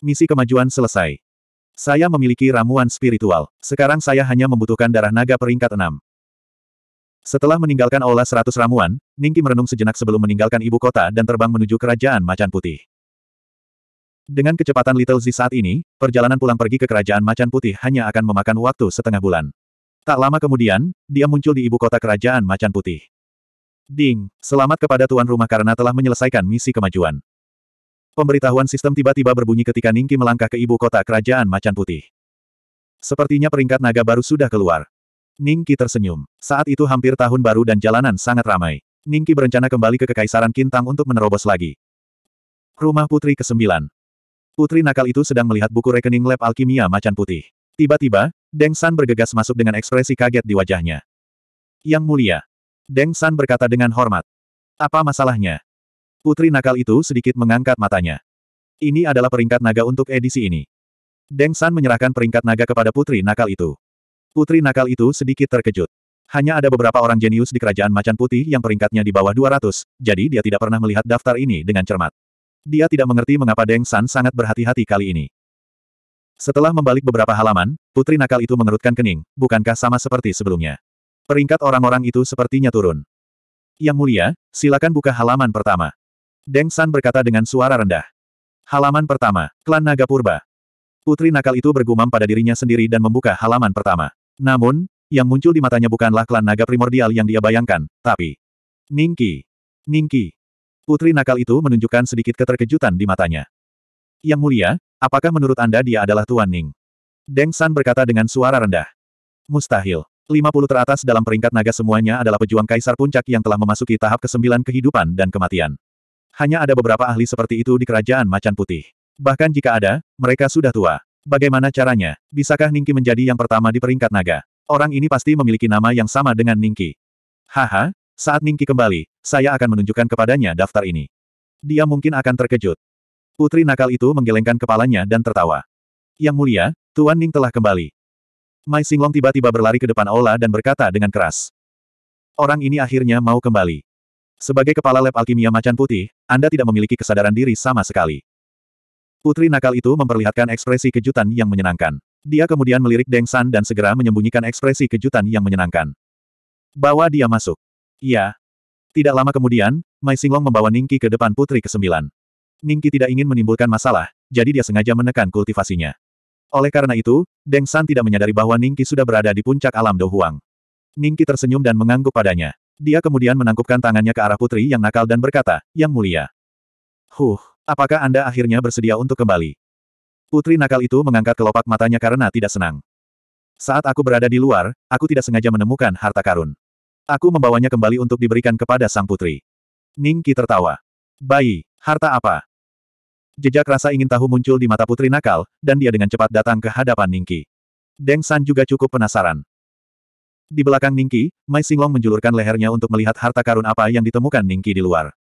Misi kemajuan selesai. Saya memiliki ramuan spiritual. Sekarang saya hanya membutuhkan darah naga peringkat 6. Setelah meninggalkan aula 100 ramuan, Ningki merenung sejenak sebelum meninggalkan ibu kota dan terbang menuju kerajaan macan putih. Dengan kecepatan Little Z saat ini, perjalanan pulang pergi ke kerajaan macan putih hanya akan memakan waktu setengah bulan. Tak lama kemudian, dia muncul di ibu kota kerajaan macan putih. Ding, selamat kepada tuan rumah karena telah menyelesaikan misi kemajuan. Pemberitahuan sistem tiba-tiba berbunyi ketika Ningki melangkah ke ibu kota kerajaan Macan Putih. Sepertinya peringkat naga baru sudah keluar. Ningki tersenyum. Saat itu hampir tahun baru dan jalanan sangat ramai. Ningki berencana kembali ke Kekaisaran Kintang untuk menerobos lagi. Rumah Putri ke-9. Putri nakal itu sedang melihat buku rekening lab alkimia Macan Putih. Tiba-tiba, Deng San bergegas masuk dengan ekspresi kaget di wajahnya. Yang mulia. Deng San berkata dengan hormat. Apa masalahnya? Putri nakal itu sedikit mengangkat matanya. Ini adalah peringkat naga untuk edisi ini. Deng San menyerahkan peringkat naga kepada putri nakal itu. Putri nakal itu sedikit terkejut. Hanya ada beberapa orang jenius di kerajaan macan putih yang peringkatnya di bawah 200, jadi dia tidak pernah melihat daftar ini dengan cermat. Dia tidak mengerti mengapa Deng San sangat berhati-hati kali ini. Setelah membalik beberapa halaman, putri nakal itu mengerutkan kening, bukankah sama seperti sebelumnya? Peringkat orang-orang itu sepertinya turun. Yang mulia, silakan buka halaman pertama. Deng San berkata dengan suara rendah. Halaman pertama, klan Naga Purba. Putri nakal itu bergumam pada dirinya sendiri dan membuka halaman pertama. Namun, yang muncul di matanya bukanlah klan naga primordial yang dia bayangkan, tapi... Ningki. Ningki. Putri nakal itu menunjukkan sedikit keterkejutan di matanya. Yang mulia, apakah menurut Anda dia adalah Tuan Ning? Deng San berkata dengan suara rendah. Mustahil. 50 teratas dalam peringkat naga semuanya adalah pejuang kaisar puncak yang telah memasuki tahap ke-9 kehidupan dan kematian. Hanya ada beberapa ahli seperti itu di kerajaan macan putih. Bahkan jika ada, mereka sudah tua. Bagaimana caranya? Bisakah Ningki menjadi yang pertama di peringkat naga? Orang ini pasti memiliki nama yang sama dengan Ningki. Haha, saat Ningki kembali, saya akan menunjukkan kepadanya daftar ini. Dia mungkin akan terkejut. Putri nakal itu menggelengkan kepalanya dan tertawa. Yang mulia, Tuan Ning telah kembali. Mai Singlong tiba-tiba berlari ke depan Aula dan berkata dengan keras. Orang ini akhirnya mau kembali. Sebagai kepala lab alkimia macan putih, Anda tidak memiliki kesadaran diri sama sekali. Putri nakal itu memperlihatkan ekspresi kejutan yang menyenangkan. Dia kemudian melirik Deng San dan segera menyembunyikan ekspresi kejutan yang menyenangkan. Bawa dia masuk. Iya. Tidak lama kemudian, Mai Singlong membawa Ningki ke depan putri Kesembilan. 9 Ningki tidak ingin menimbulkan masalah, jadi dia sengaja menekan kultivasinya. Oleh karena itu, Deng San tidak menyadari bahwa Ningki sudah berada di puncak alam Douhuang. Ningki tersenyum dan mengangguk padanya. Dia kemudian menangkupkan tangannya ke arah putri yang nakal dan berkata, Yang mulia. Huh, apakah Anda akhirnya bersedia untuk kembali? Putri nakal itu mengangkat kelopak matanya karena tidak senang. Saat aku berada di luar, aku tidak sengaja menemukan harta karun. Aku membawanya kembali untuk diberikan kepada sang putri. Ningki tertawa. Bayi, harta apa? Jejak rasa ingin tahu muncul di mata putri nakal, dan dia dengan cepat datang ke hadapan Ningki. Deng San juga cukup penasaran. Di belakang Ningki, Mai Singlong menjulurkan lehernya untuk melihat harta karun apa yang ditemukan Ningki di luar.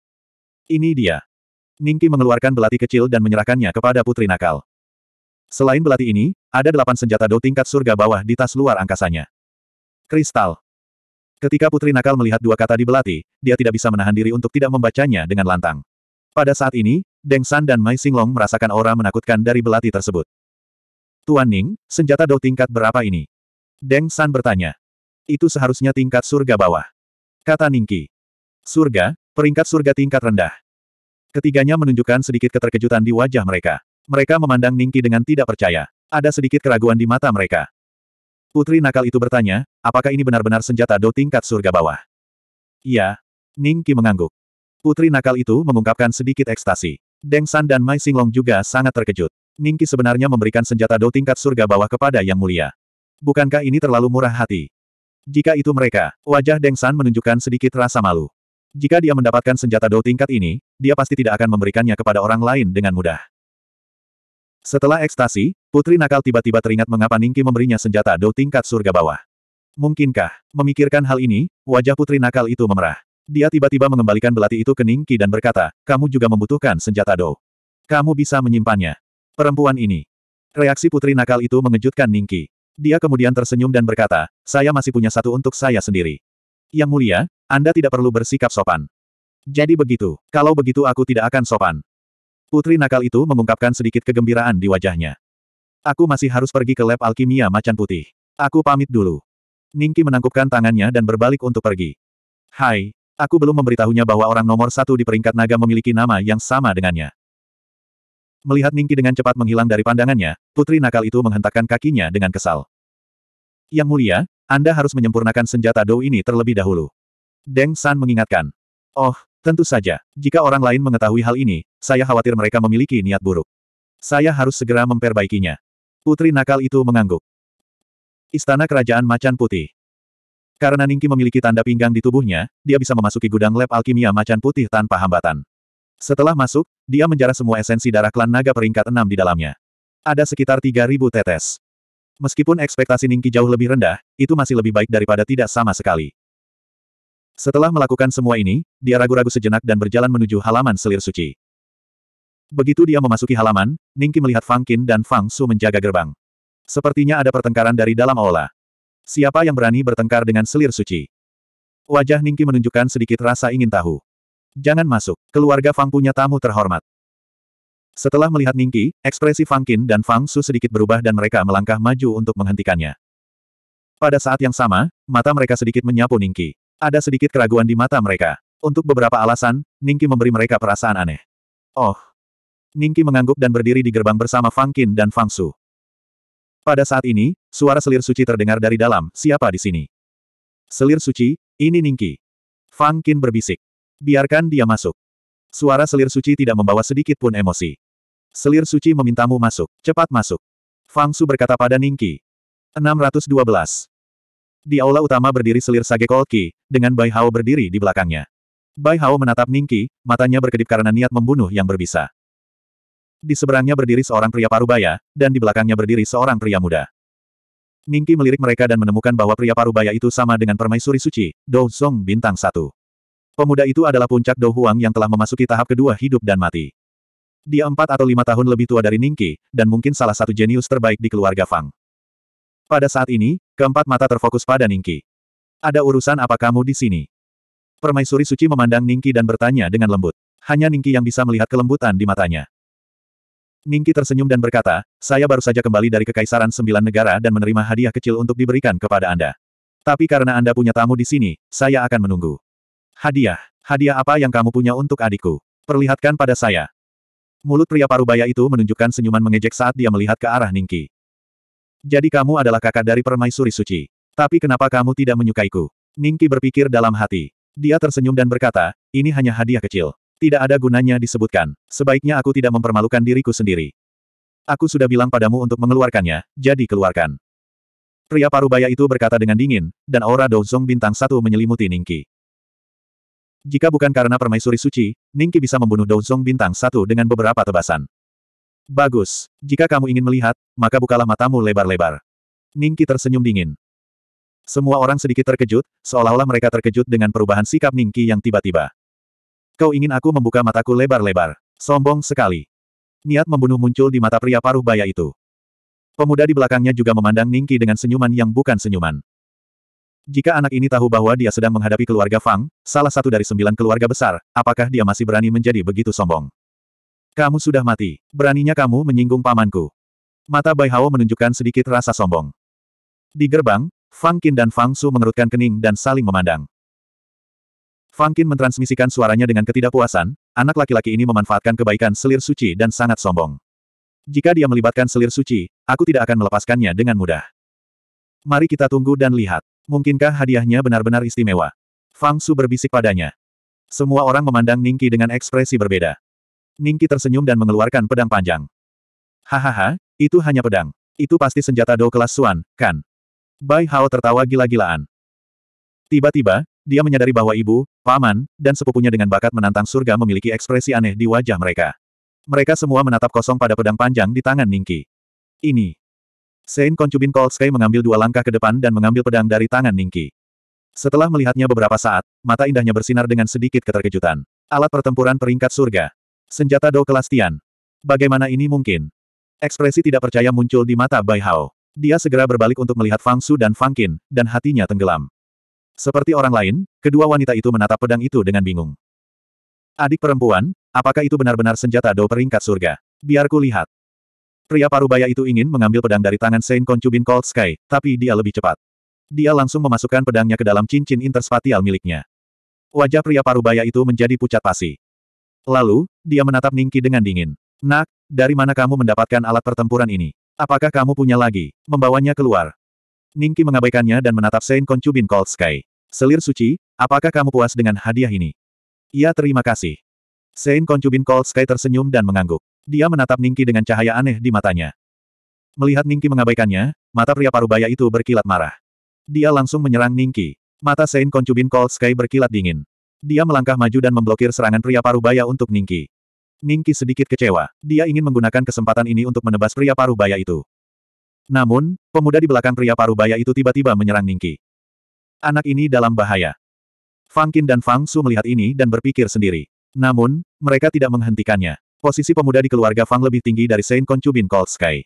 Ini dia. Ningki mengeluarkan belati kecil dan menyerahkannya kepada putri nakal. Selain belati ini, ada delapan senjata do tingkat surga bawah di tas luar angkasanya. Kristal. Ketika putri nakal melihat dua kata di belati, dia tidak bisa menahan diri untuk tidak membacanya dengan lantang. Pada saat ini, Deng San dan Mai Singlong merasakan aura menakutkan dari belati tersebut. Tuan Ning, senjata do tingkat berapa ini? Deng San bertanya. Itu seharusnya tingkat surga bawah. Kata Ningki. Surga, peringkat surga tingkat rendah. Ketiganya menunjukkan sedikit keterkejutan di wajah mereka. Mereka memandang Ningki dengan tidak percaya. Ada sedikit keraguan di mata mereka. Putri nakal itu bertanya, apakah ini benar-benar senjata do tingkat surga bawah? Iya. Ningki mengangguk. Putri nakal itu mengungkapkan sedikit ekstasi. Deng San dan Mai Singlong juga sangat terkejut. Ningki sebenarnya memberikan senjata do tingkat surga bawah kepada Yang Mulia. Bukankah ini terlalu murah hati? Jika itu mereka, wajah Deng San menunjukkan sedikit rasa malu. Jika dia mendapatkan senjata Dou tingkat ini, dia pasti tidak akan memberikannya kepada orang lain dengan mudah. Setelah ekstasi, Putri Nakal tiba-tiba teringat mengapa Ningki memberinya senjata Dou tingkat surga bawah. Mungkinkah, memikirkan hal ini, wajah Putri Nakal itu memerah. Dia tiba-tiba mengembalikan belati itu ke Ningki dan berkata, kamu juga membutuhkan senjata Dou. Kamu bisa menyimpannya. Perempuan ini. Reaksi Putri Nakal itu mengejutkan Ningki. Dia kemudian tersenyum dan berkata, saya masih punya satu untuk saya sendiri. Yang mulia, Anda tidak perlu bersikap sopan. Jadi begitu, kalau begitu aku tidak akan sopan. Putri nakal itu mengungkapkan sedikit kegembiraan di wajahnya. Aku masih harus pergi ke lab alkimia macan putih. Aku pamit dulu. Ningki menangkupkan tangannya dan berbalik untuk pergi. Hai, aku belum memberitahunya bahwa orang nomor satu di peringkat naga memiliki nama yang sama dengannya. Melihat Ningki dengan cepat menghilang dari pandangannya, putri nakal itu menghentakkan kakinya dengan kesal. Yang mulia, Anda harus menyempurnakan senjata Dou ini terlebih dahulu. Deng San mengingatkan. Oh, tentu saja. Jika orang lain mengetahui hal ini, saya khawatir mereka memiliki niat buruk. Saya harus segera memperbaikinya. Putri nakal itu mengangguk. Istana Kerajaan Macan Putih. Karena Ningki memiliki tanda pinggang di tubuhnya, dia bisa memasuki gudang lab alkimia macan putih tanpa hambatan. Setelah masuk, dia menjarah semua esensi darah klan naga peringkat 6 di dalamnya. Ada sekitar 3.000 tetes. Meskipun ekspektasi Ningki jauh lebih rendah, itu masih lebih baik daripada tidak sama sekali. Setelah melakukan semua ini, dia ragu-ragu sejenak dan berjalan menuju halaman selir suci. Begitu dia memasuki halaman, Ningki melihat Fang Qin dan Fang Su menjaga gerbang. Sepertinya ada pertengkaran dari dalam aula. Siapa yang berani bertengkar dengan selir suci? Wajah Ningki menunjukkan sedikit rasa ingin tahu. Jangan masuk. Keluarga Fang punya tamu terhormat. Setelah melihat Ningki, ekspresi Fang Qin dan Fang Su sedikit berubah dan mereka melangkah maju untuk menghentikannya. Pada saat yang sama, mata mereka sedikit menyapu Ningki. Ada sedikit keraguan di mata mereka. Untuk beberapa alasan, Ningki memberi mereka perasaan aneh. Oh. Ningki mengangguk dan berdiri di gerbang bersama Fang Qin dan Fang Su. Pada saat ini, suara selir suci terdengar dari dalam, siapa di sini? Selir suci, ini Ningki. Fang Qin berbisik. Biarkan dia masuk. Suara selir suci tidak membawa sedikit pun emosi. Selir suci memintamu masuk, cepat masuk. Fang Su berkata pada Ningki. 612. Di aula utama berdiri selir Sage Kolki, dengan Bai Hao berdiri di belakangnya. Bai Hao menatap Ningki, matanya berkedip karena niat membunuh yang berbisa. Di seberangnya berdiri seorang pria parubaya, dan di belakangnya berdiri seorang pria muda. Ningki melirik mereka dan menemukan bahwa pria parubaya itu sama dengan permaisuri suci, Dou song bintang satu. Pemuda itu adalah puncak Dou Huang yang telah memasuki tahap kedua hidup dan mati. Dia empat atau lima tahun lebih tua dari Ningki, dan mungkin salah satu jenius terbaik di keluarga Fang. Pada saat ini, keempat mata terfokus pada Ningki. Ada urusan apa kamu di sini? Permaisuri suci memandang Ningki dan bertanya dengan lembut. Hanya Ningki yang bisa melihat kelembutan di matanya. Ningki tersenyum dan berkata, saya baru saja kembali dari Kekaisaran Sembilan Negara dan menerima hadiah kecil untuk diberikan kepada Anda. Tapi karena Anda punya tamu di sini, saya akan menunggu. Hadiah. Hadiah apa yang kamu punya untuk adikku? Perlihatkan pada saya. Mulut pria parubaya itu menunjukkan senyuman mengejek saat dia melihat ke arah Ningki. Jadi kamu adalah kakak dari permaisuri suci. Tapi kenapa kamu tidak menyukaiku? Ningki berpikir dalam hati. Dia tersenyum dan berkata, ini hanya hadiah kecil. Tidak ada gunanya disebutkan. Sebaiknya aku tidak mempermalukan diriku sendiri. Aku sudah bilang padamu untuk mengeluarkannya, jadi keluarkan. Pria parubaya itu berkata dengan dingin, dan aura Dozong bintang satu menyelimuti Ningki. Jika bukan karena permaisuri suci, Ningki bisa membunuh Douzong bintang satu dengan beberapa tebasan. Bagus. Jika kamu ingin melihat, maka bukalah matamu lebar-lebar. Ningki tersenyum dingin. Semua orang sedikit terkejut, seolah-olah mereka terkejut dengan perubahan sikap Ningki yang tiba-tiba. Kau ingin aku membuka mataku lebar-lebar. Sombong sekali. Niat membunuh muncul di mata pria paruh baya itu. Pemuda di belakangnya juga memandang Ningki dengan senyuman yang bukan senyuman. Jika anak ini tahu bahwa dia sedang menghadapi keluarga Fang, salah satu dari sembilan keluarga besar, apakah dia masih berani menjadi begitu sombong? Kamu sudah mati. Beraninya kamu menyinggung pamanku. Mata Bai Hao menunjukkan sedikit rasa sombong. Di gerbang, Fang Qin dan Fang Su mengerutkan kening dan saling memandang. Fang Qin mentransmisikan suaranya dengan ketidakpuasan, anak laki-laki ini memanfaatkan kebaikan selir suci dan sangat sombong. Jika dia melibatkan selir suci, aku tidak akan melepaskannya dengan mudah. Mari kita tunggu dan lihat. Mungkinkah hadiahnya benar-benar istimewa? Fang Su berbisik padanya. Semua orang memandang Ningki dengan ekspresi berbeda. Ningki tersenyum dan mengeluarkan pedang panjang. Hahaha, itu hanya pedang. Itu pasti senjata do kelas Suan, kan? Bai Hao tertawa gila-gilaan. Tiba-tiba, dia menyadari bahwa ibu, paman, dan sepupunya dengan bakat menantang surga memiliki ekspresi aneh di wajah mereka. Mereka semua menatap kosong pada pedang panjang di tangan Ningki. Ini, Sein Konchubin Cold Sky mengambil dua langkah ke depan dan mengambil pedang dari tangan Ningki. Setelah melihatnya beberapa saat, mata indahnya bersinar dengan sedikit keterkejutan. Alat pertempuran peringkat surga. Senjata Do kelas Bagaimana ini mungkin? Ekspresi tidak percaya muncul di mata Bai Hao. Dia segera berbalik untuk melihat Fang Su dan Fang Qin, dan hatinya tenggelam. Seperti orang lain, kedua wanita itu menatap pedang itu dengan bingung. Adik perempuan, apakah itu benar-benar senjata Do peringkat surga? Biarku lihat. Pria parubaya itu ingin mengambil pedang dari tangan Saint Concubin Cold Sky, tapi dia lebih cepat. Dia langsung memasukkan pedangnya ke dalam cincin interspatial miliknya. Wajah pria parubaya itu menjadi pucat pasi. Lalu, dia menatap Ningki dengan dingin. Nak, dari mana kamu mendapatkan alat pertempuran ini? Apakah kamu punya lagi? Membawanya keluar. Ningki mengabaikannya dan menatap Saint Concubin Cold Sky. Selir suci, apakah kamu puas dengan hadiah ini? Ya terima kasih. Saint Concubin Cold Sky tersenyum dan mengangguk. Dia menatap Ningki dengan cahaya aneh di matanya. Melihat Ningki mengabaikannya, mata pria parubaya itu berkilat marah. Dia langsung menyerang Ningki. Mata Sein Konchubin Cold Sky berkilat dingin. Dia melangkah maju dan memblokir serangan pria parubaya untuk Ningki. Ningki sedikit kecewa. Dia ingin menggunakan kesempatan ini untuk menebas pria parubaya itu. Namun, pemuda di belakang pria parubaya itu tiba-tiba menyerang Ningki. Anak ini dalam bahaya. Fang Qin dan Fang Su melihat ini dan berpikir sendiri. Namun, mereka tidak menghentikannya. Posisi pemuda di keluarga Fang lebih tinggi dari Saint Conchubin Cold Sky.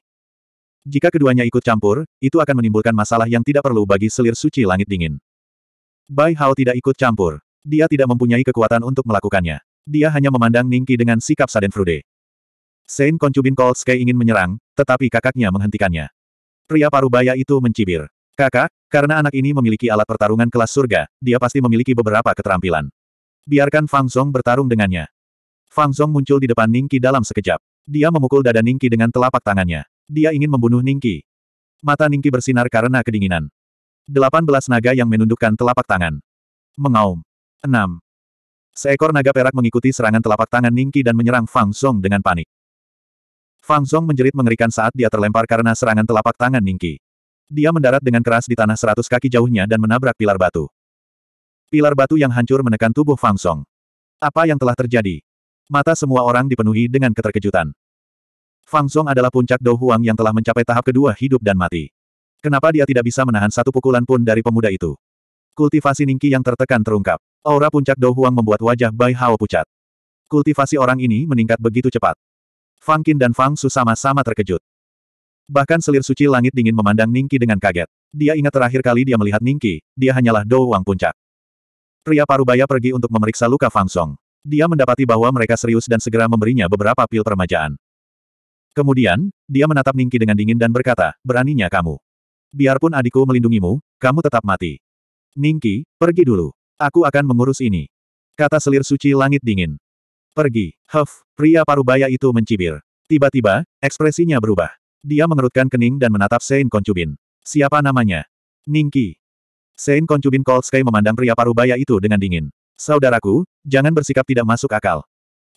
Jika keduanya ikut campur, itu akan menimbulkan masalah yang tidak perlu bagi selir suci langit dingin. Bai Hao tidak ikut campur. Dia tidak mempunyai kekuatan untuk melakukannya. Dia hanya memandang Ningki dengan sikap frude. Saint Conchubin Cold Sky ingin menyerang, tetapi kakaknya menghentikannya. Pria parubaya itu mencibir. Kakak, karena anak ini memiliki alat pertarungan kelas surga, dia pasti memiliki beberapa keterampilan. Biarkan Fang Song bertarung dengannya. Fang Zhong muncul di depan Ningki dalam sekejap. Dia memukul dada Ningki dengan telapak tangannya. Dia ingin membunuh Ningki. Mata Ningki bersinar karena kedinginan. Delapan belas naga yang menundukkan telapak tangan. Mengaum. Enam. Seekor naga perak mengikuti serangan telapak tangan Ningki dan menyerang Fang Zhong dengan panik. Fang Zhong menjerit mengerikan saat dia terlempar karena serangan telapak tangan Ningki. Dia mendarat dengan keras di tanah seratus kaki jauhnya dan menabrak pilar batu. Pilar batu yang hancur menekan tubuh Fang Zhong. Apa yang telah terjadi? Mata semua orang dipenuhi dengan keterkejutan. Fang Song adalah puncak Dou Huang yang telah mencapai tahap kedua hidup dan mati. Kenapa dia tidak bisa menahan satu pukulan pun dari pemuda itu? Kultivasi Ningqi yang tertekan terungkap. Aura puncak Dou Huang membuat wajah Bai Hao pucat. Kultivasi orang ini meningkat begitu cepat. Fang Qin dan Fang Su sama-sama terkejut. Bahkan selir suci langit dingin memandang Ningqi dengan kaget. Dia ingat terakhir kali dia melihat Ningqi, dia hanyalah Dou Huang puncak. Pria parubaya pergi untuk memeriksa luka Fang Song. Dia mendapati bahwa mereka serius dan segera memberinya beberapa pil permajaan. Kemudian, dia menatap Ningki dengan dingin dan berkata, beraninya kamu. Biarpun adikku melindungimu, kamu tetap mati. Ningki, pergi dulu. Aku akan mengurus ini. Kata selir suci langit dingin. Pergi. Huff, pria parubaya itu mencibir. Tiba-tiba, ekspresinya berubah. Dia mengerutkan kening dan menatap Sein Konchubin. Siapa namanya? Ningki. Sein Konchubin Cold Sky memandang pria parubaya itu dengan dingin. Saudaraku, jangan bersikap tidak masuk akal.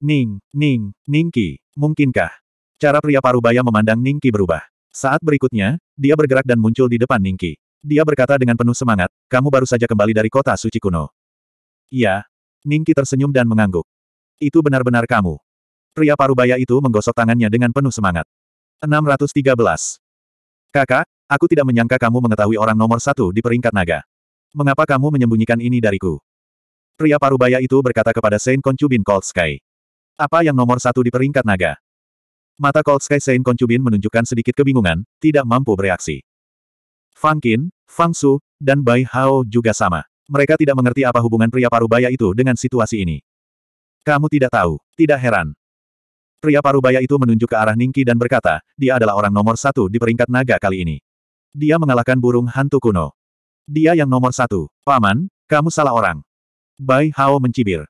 Ning, Ning, Ningki, mungkinkah? Cara pria parubaya memandang Ningki berubah. Saat berikutnya, dia bergerak dan muncul di depan Ningki. Dia berkata dengan penuh semangat, kamu baru saja kembali dari kota suci kuno. Iya. Ningki tersenyum dan mengangguk. Itu benar-benar kamu. Pria parubaya itu menggosok tangannya dengan penuh semangat. 613. Kakak, aku tidak menyangka kamu mengetahui orang nomor satu di peringkat naga. Mengapa kamu menyembunyikan ini dariku? Pria parubaya itu berkata kepada Saint Konchubin Cold Sky. Apa yang nomor satu di peringkat naga? Mata Cold Sky Saint Konchubin menunjukkan sedikit kebingungan, tidak mampu bereaksi. Fang Qin, Fang Su, dan Bai Hao juga sama. Mereka tidak mengerti apa hubungan pria parubaya itu dengan situasi ini. Kamu tidak tahu, tidak heran. Pria parubaya itu menunjuk ke arah Ningki dan berkata, dia adalah orang nomor satu di peringkat naga kali ini. Dia mengalahkan burung hantu kuno. Dia yang nomor satu. Paman, kamu salah orang. Bai Hao mencibir.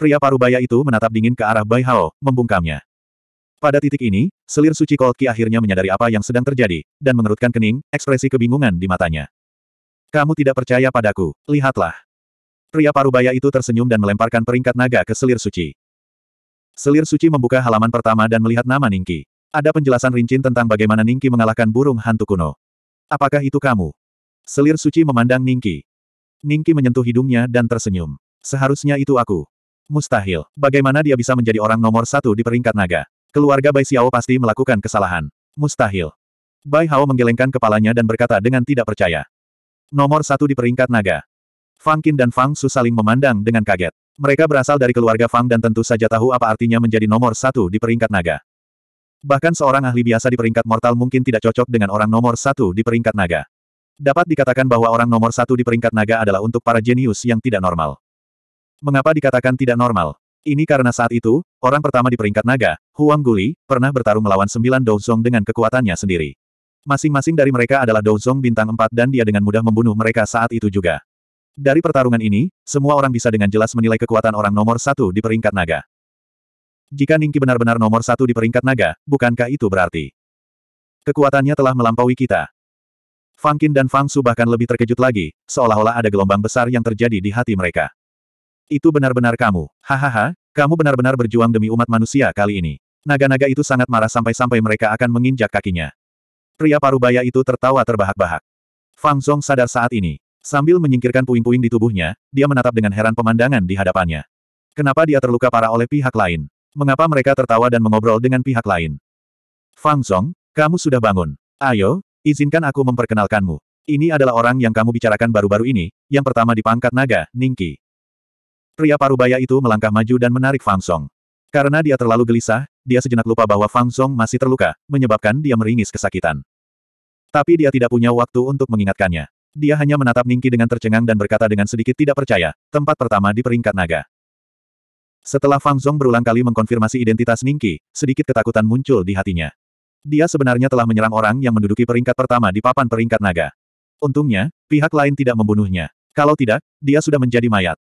Pria parubaya itu menatap dingin ke arah Bai Hao, membungkamnya. Pada titik ini, selir suci Cold Ki akhirnya menyadari apa yang sedang terjadi, dan mengerutkan kening, ekspresi kebingungan di matanya. Kamu tidak percaya padaku, lihatlah. Pria parubaya itu tersenyum dan melemparkan peringkat naga ke selir suci. Selir suci membuka halaman pertama dan melihat nama Ningki. Ada penjelasan rincin tentang bagaimana Ningki mengalahkan burung hantu kuno. Apakah itu kamu? Selir suci memandang Ningki. Ningki menyentuh hidungnya dan tersenyum. Seharusnya itu aku. Mustahil. Bagaimana dia bisa menjadi orang nomor satu di peringkat naga? Keluarga Bai Xiao pasti melakukan kesalahan. Mustahil. Bai Hao menggelengkan kepalanya dan berkata dengan tidak percaya. Nomor satu di peringkat naga. Fang Qin dan Fang Su saling memandang dengan kaget. Mereka berasal dari keluarga Fang dan tentu saja tahu apa artinya menjadi nomor satu di peringkat naga. Bahkan seorang ahli biasa di peringkat mortal mungkin tidak cocok dengan orang nomor satu di peringkat naga. Dapat dikatakan bahwa orang nomor satu di peringkat naga adalah untuk para jenius yang tidak normal. Mengapa dikatakan tidak normal? Ini karena saat itu, orang pertama di peringkat naga, Huang Guli, pernah bertarung melawan sembilan Douzong dengan kekuatannya sendiri. Masing-masing dari mereka adalah Douzong bintang empat dan dia dengan mudah membunuh mereka saat itu juga. Dari pertarungan ini, semua orang bisa dengan jelas menilai kekuatan orang nomor satu di peringkat naga. Jika Ningki benar-benar nomor satu di peringkat naga, bukankah itu berarti? Kekuatannya telah melampaui kita. Fang Qin dan Fang Su bahkan lebih terkejut lagi, seolah-olah ada gelombang besar yang terjadi di hati mereka. Itu benar-benar kamu. Hahaha, kamu benar-benar berjuang demi umat manusia kali ini. Naga-naga itu sangat marah sampai-sampai mereka akan menginjak kakinya. Pria parubaya itu tertawa terbahak-bahak. Fang Zhong sadar saat ini. Sambil menyingkirkan puing-puing di tubuhnya, dia menatap dengan heran pemandangan di hadapannya. Kenapa dia terluka parah oleh pihak lain? Mengapa mereka tertawa dan mengobrol dengan pihak lain? Fang Zhong, kamu sudah bangun. Ayo, Izinkan aku memperkenalkanmu. Ini adalah orang yang kamu bicarakan baru-baru ini, yang pertama di pangkat naga, Ningki. Pria parubaya itu melangkah maju dan menarik Fang Song. Karena dia terlalu gelisah, dia sejenak lupa bahwa Fang Song masih terluka, menyebabkan dia meringis kesakitan. Tapi dia tidak punya waktu untuk mengingatkannya. Dia hanya menatap Ningki dengan tercengang dan berkata dengan sedikit tidak percaya, tempat pertama di peringkat naga. Setelah Fang Song berulang kali mengkonfirmasi identitas Ningki, sedikit ketakutan muncul di hatinya. Dia sebenarnya telah menyerang orang yang menduduki peringkat pertama di papan peringkat naga. Untungnya, pihak lain tidak membunuhnya. Kalau tidak, dia sudah menjadi mayat.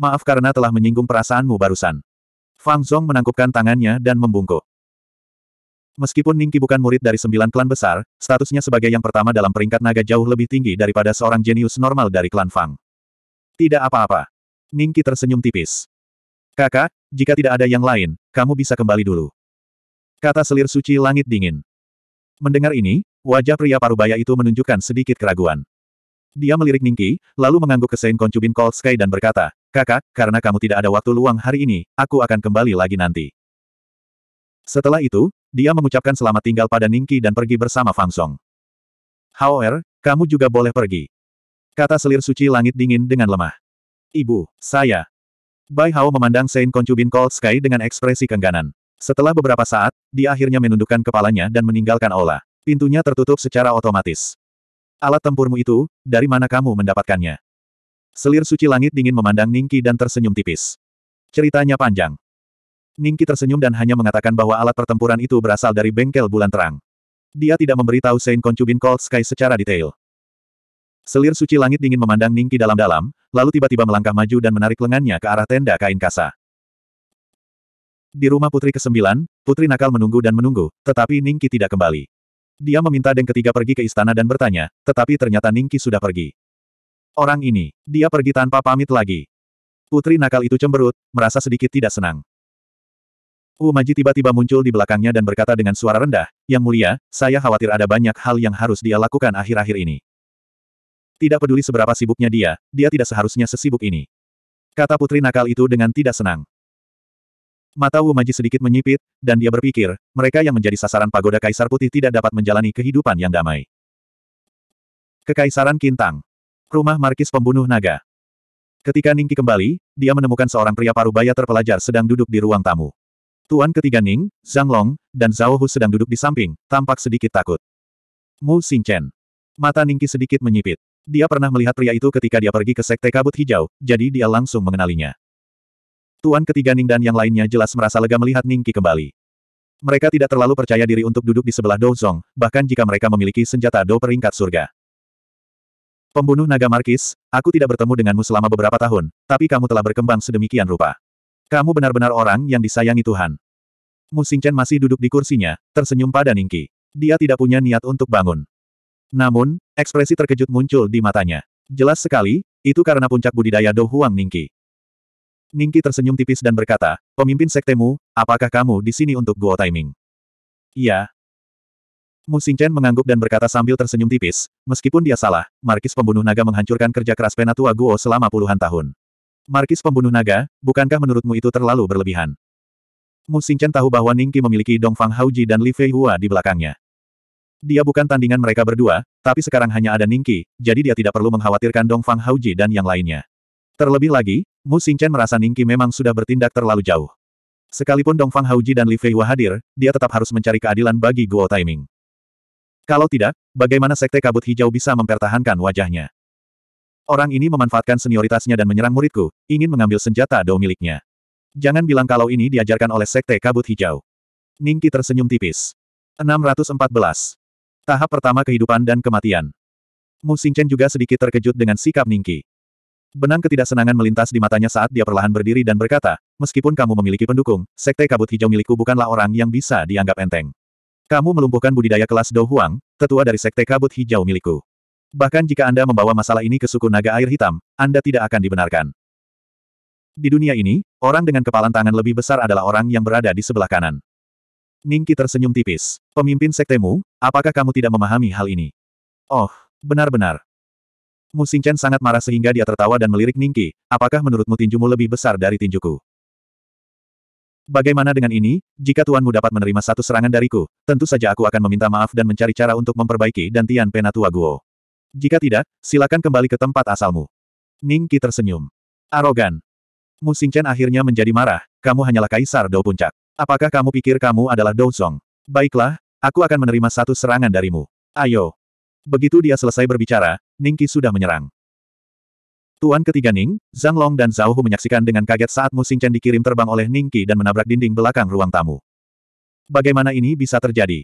Maaf karena telah menyinggung perasaanmu barusan. Fang Zhong menangkupkan tangannya dan membungkuk. Meskipun Ningki bukan murid dari sembilan klan besar, statusnya sebagai yang pertama dalam peringkat naga jauh lebih tinggi daripada seorang jenius normal dari klan Fang. Tidak apa-apa. Ningki tersenyum tipis. Kakak, jika tidak ada yang lain, kamu bisa kembali dulu. Kata selir suci langit dingin. Mendengar ini, wajah pria parubaya itu menunjukkan sedikit keraguan. Dia melirik Ningki, lalu mengangguk ke sein Conchubin Cold Sky dan berkata, Kakak, karena kamu tidak ada waktu luang hari ini, aku akan kembali lagi nanti. Setelah itu, dia mengucapkan selamat tinggal pada Ningki dan pergi bersama Fang Song. Haoer, kamu juga boleh pergi. Kata selir suci langit dingin dengan lemah. Ibu, saya. Bai Hao memandang sein Conchubin Cold Sky dengan ekspresi kengganan. Setelah beberapa saat, dia akhirnya menundukkan kepalanya dan meninggalkan aula. Pintunya tertutup secara otomatis. Alat tempurmu itu, dari mana kamu mendapatkannya? Selir suci langit dingin memandang Ningki dan tersenyum tipis. Ceritanya panjang. Ningki tersenyum dan hanya mengatakan bahwa alat pertempuran itu berasal dari bengkel bulan terang. Dia tidak memberitahu Saint Conchubin Cold Sky secara detail. Selir suci langit dingin memandang Ningki dalam-dalam, lalu tiba-tiba melangkah maju dan menarik lengannya ke arah tenda kain kasa. Di rumah putri ke-9, putri nakal menunggu dan menunggu, tetapi Ningki tidak kembali. Dia meminta Deng ketiga pergi ke istana dan bertanya, tetapi ternyata Ningki sudah pergi. Orang ini, dia pergi tanpa pamit lagi. Putri nakal itu cemberut, merasa sedikit tidak senang. Wu Maji tiba-tiba muncul di belakangnya dan berkata dengan suara rendah, Yang mulia, saya khawatir ada banyak hal yang harus dia lakukan akhir-akhir ini. Tidak peduli seberapa sibuknya dia, dia tidak seharusnya sesibuk ini. Kata putri nakal itu dengan tidak senang. Mata Wu Maji sedikit menyipit, dan dia berpikir, mereka yang menjadi sasaran pagoda Kaisar Putih tidak dapat menjalani kehidupan yang damai. Kekaisaran Kintang. Rumah Markis Pembunuh Naga. Ketika Ningki kembali, dia menemukan seorang pria parubaya terpelajar sedang duduk di ruang tamu. Tuan ketiga Ning, Zhang Long, dan Zhao Hu sedang duduk di samping, tampak sedikit takut. Mu Xingchen. Mata Ningki sedikit menyipit. Dia pernah melihat pria itu ketika dia pergi ke Sekte Kabut Hijau, jadi dia langsung mengenalinya. Tuan ketiga Ning dan yang lainnya jelas merasa lega melihat Ning Qi kembali. Mereka tidak terlalu percaya diri untuk duduk di sebelah Dou Zong, bahkan jika mereka memiliki senjata Dou peringkat surga. Pembunuh naga Markis, aku tidak bertemu denganmu selama beberapa tahun, tapi kamu telah berkembang sedemikian rupa. Kamu benar-benar orang yang disayangi Tuhan. Mu Xingchen masih duduk di kursinya, tersenyum pada Ningki. Dia tidak punya niat untuk bangun. Namun, ekspresi terkejut muncul di matanya. Jelas sekali, itu karena puncak budidaya Dou Huang Ningki. Ningki tersenyum tipis dan berkata, pemimpin sektemu, apakah kamu di sini untuk Guo Timing? Iya. Mu Xingchen mengangguk dan berkata sambil tersenyum tipis, meskipun dia salah, Markis pembunuh naga menghancurkan kerja keras penatua Guo selama puluhan tahun. Markis pembunuh naga, bukankah menurutmu itu terlalu berlebihan? Mu Xingchen tahu bahwa Ningki memiliki Dongfang Hauji dan Li Fei Hua di belakangnya. Dia bukan tandingan mereka berdua, tapi sekarang hanya ada Ningki, jadi dia tidak perlu mengkhawatirkan Dongfang Hauji dan yang lainnya. Terlebih lagi, Mu Xingchen merasa Ningki memang sudah bertindak terlalu jauh. Sekalipun Dongfang Hauji dan Li Feihua hadir, dia tetap harus mencari keadilan bagi Guo Taiming. Kalau tidak, bagaimana Sekte Kabut Hijau bisa mempertahankan wajahnya? Orang ini memanfaatkan senioritasnya dan menyerang muridku, ingin mengambil senjata Dou miliknya. Jangan bilang kalau ini diajarkan oleh Sekte Kabut Hijau. Ningki tersenyum tipis. 614. Tahap pertama kehidupan dan kematian. Mu Xingchen juga sedikit terkejut dengan sikap Ningki. Benang ketidaksenangan melintas di matanya saat dia perlahan berdiri dan berkata, meskipun kamu memiliki pendukung, sekte kabut hijau milikku bukanlah orang yang bisa dianggap enteng. Kamu melumpuhkan budidaya kelas Dou Huang, tetua dari sekte kabut hijau milikku. Bahkan jika Anda membawa masalah ini ke suku naga air hitam, Anda tidak akan dibenarkan. Di dunia ini, orang dengan kepalan tangan lebih besar adalah orang yang berada di sebelah kanan. Ningki tersenyum tipis. Pemimpin sektemu, apakah kamu tidak memahami hal ini? Oh, benar-benar. Mu Xingchen sangat marah sehingga dia tertawa dan melirik Ningki, apakah menurutmu tinjumu lebih besar dari tinjuku? Bagaimana dengan ini, jika tuanmu dapat menerima satu serangan dariku, tentu saja aku akan meminta maaf dan mencari cara untuk memperbaiki dan Tian Penatua Guo. Jika tidak, silakan kembali ke tempat asalmu. Ningqi tersenyum. Arogan. Mu Xingchen akhirnya menjadi marah, kamu hanyalah kaisar Dou Puncak. Apakah kamu pikir kamu adalah Dou Song? Baiklah, aku akan menerima satu serangan darimu. Ayo. Begitu dia selesai berbicara, Ningqi sudah menyerang. Tuan ketiga Ning, Zhang Long dan Zhao Hu menyaksikan dengan kaget saat Mu Xingchen dikirim terbang oleh Ningqi dan menabrak dinding belakang ruang tamu. Bagaimana ini bisa terjadi?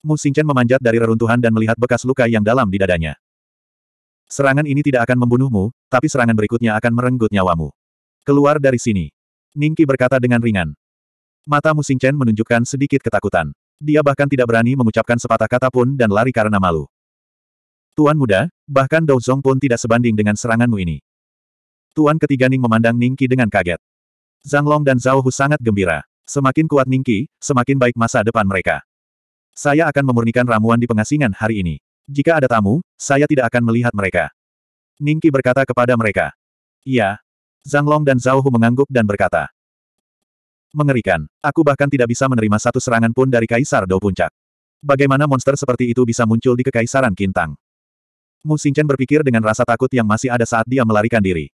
Mu Xingchen memanjat dari reruntuhan dan melihat bekas luka yang dalam di dadanya. Serangan ini tidak akan membunuhmu, tapi serangan berikutnya akan merenggut nyawamu. Keluar dari sini. Ningqi berkata dengan ringan. Mata Mu Xingchen menunjukkan sedikit ketakutan. Dia bahkan tidak berani mengucapkan sepatah kata pun dan lari karena malu. Tuan muda, bahkan Douzong pun tidak sebanding dengan seranganmu ini. Tuan ketiga Ning memandang Ningki dengan kaget. Zhang Long dan Zhao Hu sangat gembira. Semakin kuat Ningki, semakin baik masa depan mereka. Saya akan memurnikan ramuan di pengasingan hari ini. Jika ada tamu, saya tidak akan melihat mereka. Ningki berkata kepada mereka. Iya. Zhang Long dan Zhao Hu mengangguk dan berkata. Mengerikan. Aku bahkan tidak bisa menerima satu serangan pun dari Kaisar Dou Puncak. Bagaimana monster seperti itu bisa muncul di Kekaisaran Kintang? Mu Xingchen berpikir dengan rasa takut yang masih ada saat dia melarikan diri.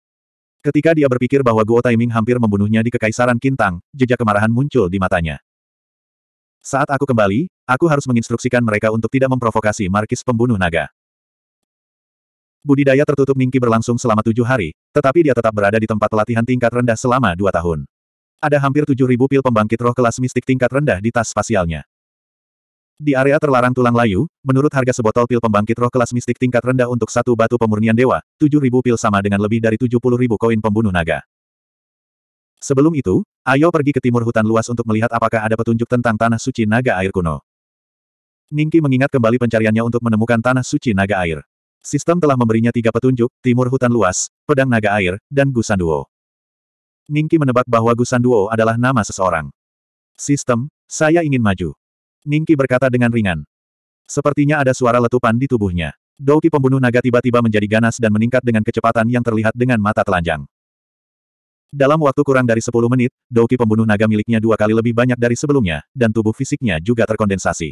Ketika dia berpikir bahwa Guo Taiming hampir membunuhnya di Kekaisaran Kintang, jejak kemarahan muncul di matanya. Saat aku kembali, aku harus menginstruksikan mereka untuk tidak memprovokasi markis pembunuh naga. Budidaya tertutup Ningki berlangsung selama tujuh hari, tetapi dia tetap berada di tempat pelatihan tingkat rendah selama dua tahun. Ada hampir tujuh ribu pil pembangkit roh kelas mistik tingkat rendah di tas spasialnya. Di area terlarang tulang layu, menurut harga sebotol pil pembangkit roh kelas mistik tingkat rendah untuk satu batu pemurnian dewa, 7.000 pil sama dengan lebih dari 70.000 koin pembunuh naga. Sebelum itu, ayo pergi ke timur hutan luas untuk melihat apakah ada petunjuk tentang Tanah Suci Naga Air kuno. Ningki mengingat kembali pencariannya untuk menemukan Tanah Suci Naga Air. Sistem telah memberinya tiga petunjuk, timur hutan luas, pedang naga air, dan Gusanduo. Ningki menebak bahwa Gusanduo adalah nama seseorang. Sistem, saya ingin maju. Ningki berkata dengan ringan. Sepertinya ada suara letupan di tubuhnya. Douki pembunuh naga tiba-tiba menjadi ganas dan meningkat dengan kecepatan yang terlihat dengan mata telanjang. Dalam waktu kurang dari 10 menit, Douki pembunuh naga miliknya dua kali lebih banyak dari sebelumnya, dan tubuh fisiknya juga terkondensasi.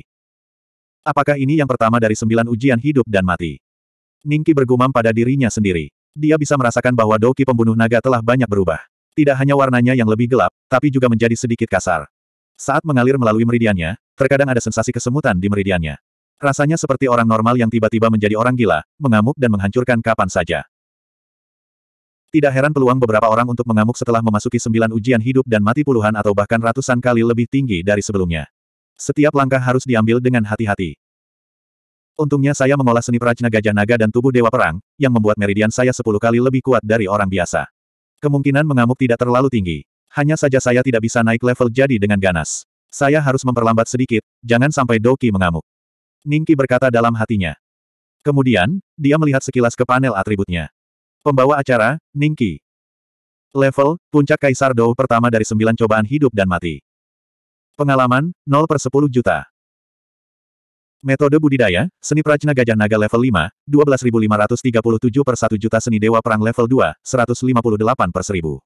Apakah ini yang pertama dari sembilan ujian hidup dan mati? Ningki bergumam pada dirinya sendiri. Dia bisa merasakan bahwa Douki pembunuh naga telah banyak berubah. Tidak hanya warnanya yang lebih gelap, tapi juga menjadi sedikit kasar. Saat mengalir melalui meridiannya, terkadang ada sensasi kesemutan di meridiannya. Rasanya seperti orang normal yang tiba-tiba menjadi orang gila, mengamuk dan menghancurkan kapan saja. Tidak heran peluang beberapa orang untuk mengamuk setelah memasuki sembilan ujian hidup dan mati puluhan atau bahkan ratusan kali lebih tinggi dari sebelumnya. Setiap langkah harus diambil dengan hati-hati. Untungnya saya mengolah seni prajna gajah naga dan tubuh dewa perang, yang membuat meridian saya sepuluh kali lebih kuat dari orang biasa. Kemungkinan mengamuk tidak terlalu tinggi. Hanya saja saya tidak bisa naik level jadi dengan ganas. Saya harus memperlambat sedikit, jangan sampai Doki mengamuk. Ningki berkata dalam hatinya. Kemudian, dia melihat sekilas ke panel atributnya. Pembawa acara, Ningki. Level, puncak Kaisar Dou pertama dari sembilan cobaan hidup dan mati. Pengalaman, 0 per 10 juta. Metode budidaya, seni prajna gajah naga level 5, 12.537 per 1 juta seni dewa perang level 2, 158 per 1000.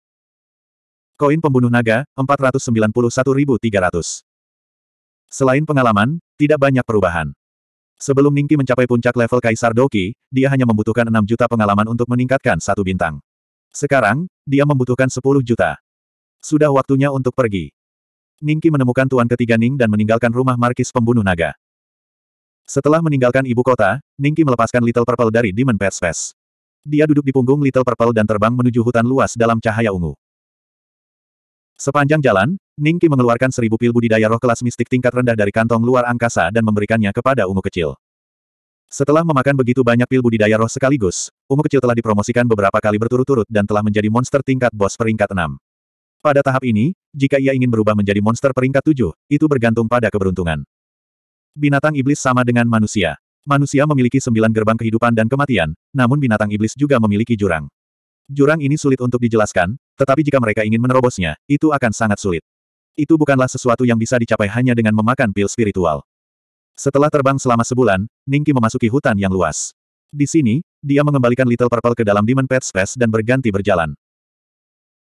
Koin pembunuh naga, 491.300. Selain pengalaman, tidak banyak perubahan. Sebelum Ningki mencapai puncak level Kaisar Doki, dia hanya membutuhkan 6 juta pengalaman untuk meningkatkan satu bintang. Sekarang, dia membutuhkan 10 juta. Sudah waktunya untuk pergi. Ningki menemukan Tuan ketiga Ning dan meninggalkan rumah Markis pembunuh naga. Setelah meninggalkan ibu kota, Ningki melepaskan Little Purple dari Demon Pet Space. Dia duduk di punggung Little Purple dan terbang menuju hutan luas dalam cahaya ungu. Sepanjang jalan, Ningki mengeluarkan seribu pil budidaya roh kelas mistik tingkat rendah dari kantong luar angkasa dan memberikannya kepada Ungu Kecil. Setelah memakan begitu banyak pil budidaya roh sekaligus, Ungu Kecil telah dipromosikan beberapa kali berturut-turut dan telah menjadi monster tingkat bos peringkat 6. Pada tahap ini, jika ia ingin berubah menjadi monster peringkat 7, itu bergantung pada keberuntungan. Binatang iblis sama dengan manusia. Manusia memiliki sembilan gerbang kehidupan dan kematian, namun binatang iblis juga memiliki jurang. Jurang ini sulit untuk dijelaskan, tetapi jika mereka ingin menerobosnya, itu akan sangat sulit. Itu bukanlah sesuatu yang bisa dicapai hanya dengan memakan pil spiritual. Setelah terbang selama sebulan, Ningki memasuki hutan yang luas. Di sini, dia mengembalikan Little Purple ke dalam Demon Pet Space dan berganti berjalan.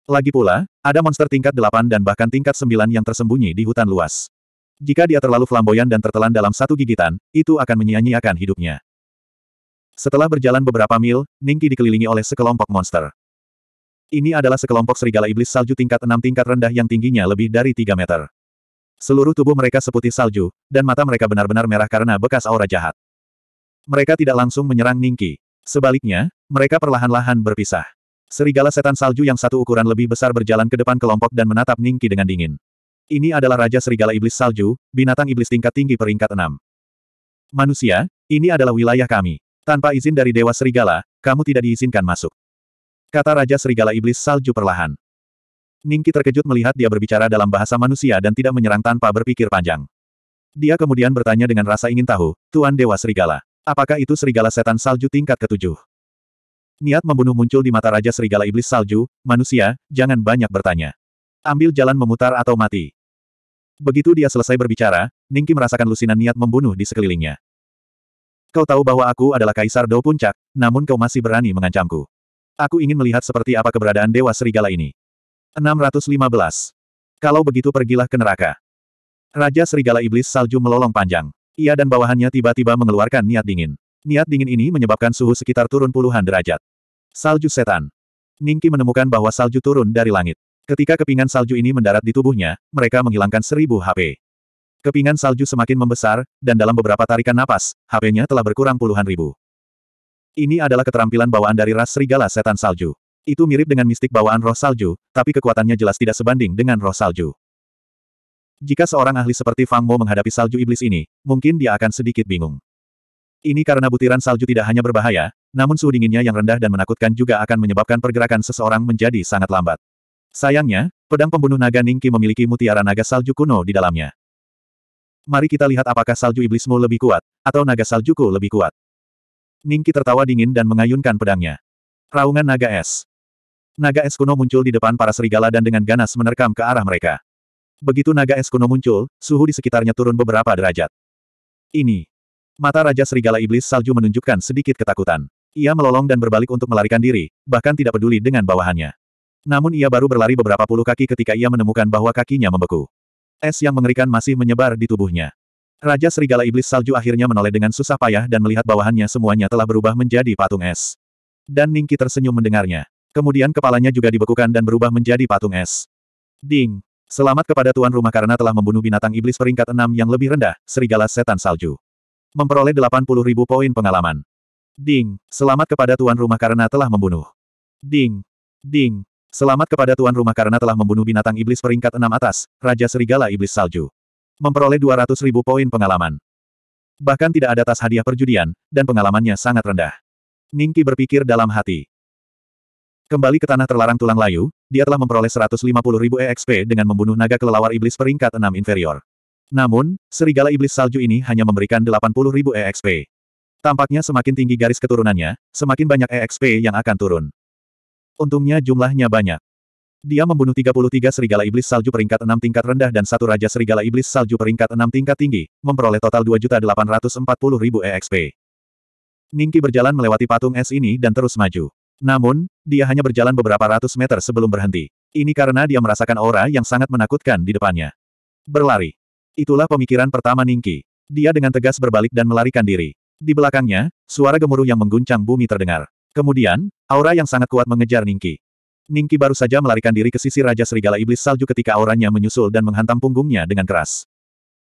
Lagi pula, ada monster tingkat 8 dan bahkan tingkat 9 yang tersembunyi di hutan luas. Jika dia terlalu flamboyan dan tertelan dalam satu gigitan, itu akan menyia-nyiakan hidupnya. Setelah berjalan beberapa mil, Ningki dikelilingi oleh sekelompok monster. Ini adalah sekelompok serigala iblis salju tingkat 6 tingkat rendah yang tingginya lebih dari 3 meter. Seluruh tubuh mereka seputih salju, dan mata mereka benar-benar merah karena bekas aura jahat. Mereka tidak langsung menyerang Ningki. Sebaliknya, mereka perlahan-lahan berpisah. Serigala setan salju yang satu ukuran lebih besar berjalan ke depan kelompok dan menatap Ningki dengan dingin. Ini adalah Raja Serigala Iblis Salju, binatang iblis tingkat tinggi peringkat 6. Manusia, ini adalah wilayah kami. Tanpa izin dari Dewa Serigala, kamu tidak diizinkan masuk. Kata Raja Serigala Iblis Salju perlahan. Ningki terkejut melihat dia berbicara dalam bahasa manusia dan tidak menyerang tanpa berpikir panjang. Dia kemudian bertanya dengan rasa ingin tahu, Tuan Dewa Serigala, apakah itu Serigala Setan Salju tingkat ketujuh? Niat membunuh muncul di mata Raja Serigala Iblis Salju, manusia, jangan banyak bertanya. Ambil jalan memutar atau mati. Begitu dia selesai berbicara, Ningki merasakan lusinan niat membunuh di sekelilingnya. Kau tahu bahwa aku adalah Kaisar Dou Puncak, namun kau masih berani mengancamku. Aku ingin melihat seperti apa keberadaan Dewa Serigala ini. 615. Kalau begitu pergilah ke neraka. Raja Serigala Iblis Salju melolong panjang. Ia dan bawahannya tiba-tiba mengeluarkan niat dingin. Niat dingin ini menyebabkan suhu sekitar turun puluhan derajat. Salju setan. Ningki menemukan bahwa salju turun dari langit. Ketika kepingan salju ini mendarat di tubuhnya, mereka menghilangkan seribu HP. Kepingan salju semakin membesar, dan dalam beberapa tarikan napas, HP-nya telah berkurang puluhan ribu. Ini adalah keterampilan bawaan dari ras serigala setan salju. Itu mirip dengan mistik bawaan roh salju, tapi kekuatannya jelas tidak sebanding dengan roh salju. Jika seorang ahli seperti Fang Mo menghadapi salju iblis ini, mungkin dia akan sedikit bingung. Ini karena butiran salju tidak hanya berbahaya, namun suhu dinginnya yang rendah dan menakutkan juga akan menyebabkan pergerakan seseorang menjadi sangat lambat. Sayangnya, pedang pembunuh naga Ningki memiliki mutiara naga salju kuno di dalamnya. Mari kita lihat apakah salju iblismu lebih kuat, atau naga saljuku lebih kuat. Ningki tertawa dingin dan mengayunkan pedangnya. Raungan naga es. Naga es kuno muncul di depan para serigala dan dengan ganas menerkam ke arah mereka. Begitu naga es kuno muncul, suhu di sekitarnya turun beberapa derajat. Ini. Mata Raja Serigala Iblis Salju menunjukkan sedikit ketakutan. Ia melolong dan berbalik untuk melarikan diri, bahkan tidak peduli dengan bawahannya. Namun ia baru berlari beberapa puluh kaki ketika ia menemukan bahwa kakinya membeku. Es yang mengerikan masih menyebar di tubuhnya. Raja Serigala Iblis Salju akhirnya menoleh dengan susah payah dan melihat bawahannya semuanya telah berubah menjadi patung es. Dan Ningki tersenyum mendengarnya. Kemudian kepalanya juga dibekukan dan berubah menjadi patung es. Ding! Selamat kepada tuan rumah karena telah membunuh binatang iblis peringkat enam yang lebih rendah, Serigala Setan Salju. Memperoleh 80 ribu poin pengalaman. Ding! Selamat kepada tuan rumah karena telah membunuh. Ding! Ding! Selamat kepada tuan rumah karena telah membunuh binatang iblis peringkat enam atas, Raja Serigala Iblis Salju. Memperoleh 200 ribu poin pengalaman. Bahkan tidak ada tas hadiah perjudian, dan pengalamannya sangat rendah. Ningki berpikir dalam hati. Kembali ke tanah terlarang tulang layu, dia telah memperoleh 150 ribu EXP dengan membunuh naga kelelawar iblis peringkat enam inferior. Namun, serigala iblis salju ini hanya memberikan 80 ribu EXP. Tampaknya semakin tinggi garis keturunannya, semakin banyak EXP yang akan turun. Untungnya jumlahnya banyak. Dia membunuh 33 serigala iblis salju peringkat 6 tingkat rendah dan satu raja serigala iblis salju peringkat 6 tingkat tinggi, memperoleh total 2.840.000 EXP. E Ningki berjalan melewati patung es ini dan terus maju. Namun, dia hanya berjalan beberapa ratus meter sebelum berhenti. Ini karena dia merasakan aura yang sangat menakutkan di depannya. Berlari. Itulah pemikiran pertama Ningki. Dia dengan tegas berbalik dan melarikan diri. Di belakangnya, suara gemuruh yang mengguncang bumi terdengar. Kemudian, aura yang sangat kuat mengejar Ningki. Ningki baru saja melarikan diri ke sisi Raja Serigala Iblis Salju ketika auranya menyusul dan menghantam punggungnya dengan keras.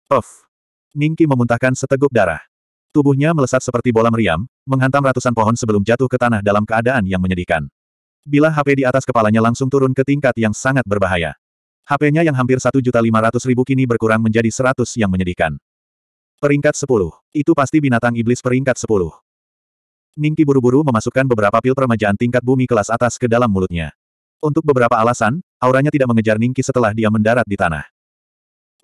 Of, Ningki memuntahkan seteguk darah. Tubuhnya melesat seperti bola meriam, menghantam ratusan pohon sebelum jatuh ke tanah dalam keadaan yang menyedihkan. Bila HP di atas kepalanya langsung turun ke tingkat yang sangat berbahaya. HP-nya yang hampir 1.500.000 kini berkurang menjadi 100 yang menyedihkan. Peringkat 10. Itu pasti binatang iblis peringkat 10. Ningki buru-buru memasukkan beberapa pil permajaan tingkat bumi kelas atas ke dalam mulutnya. Untuk beberapa alasan, auranya tidak mengejar Ningki setelah dia mendarat di tanah.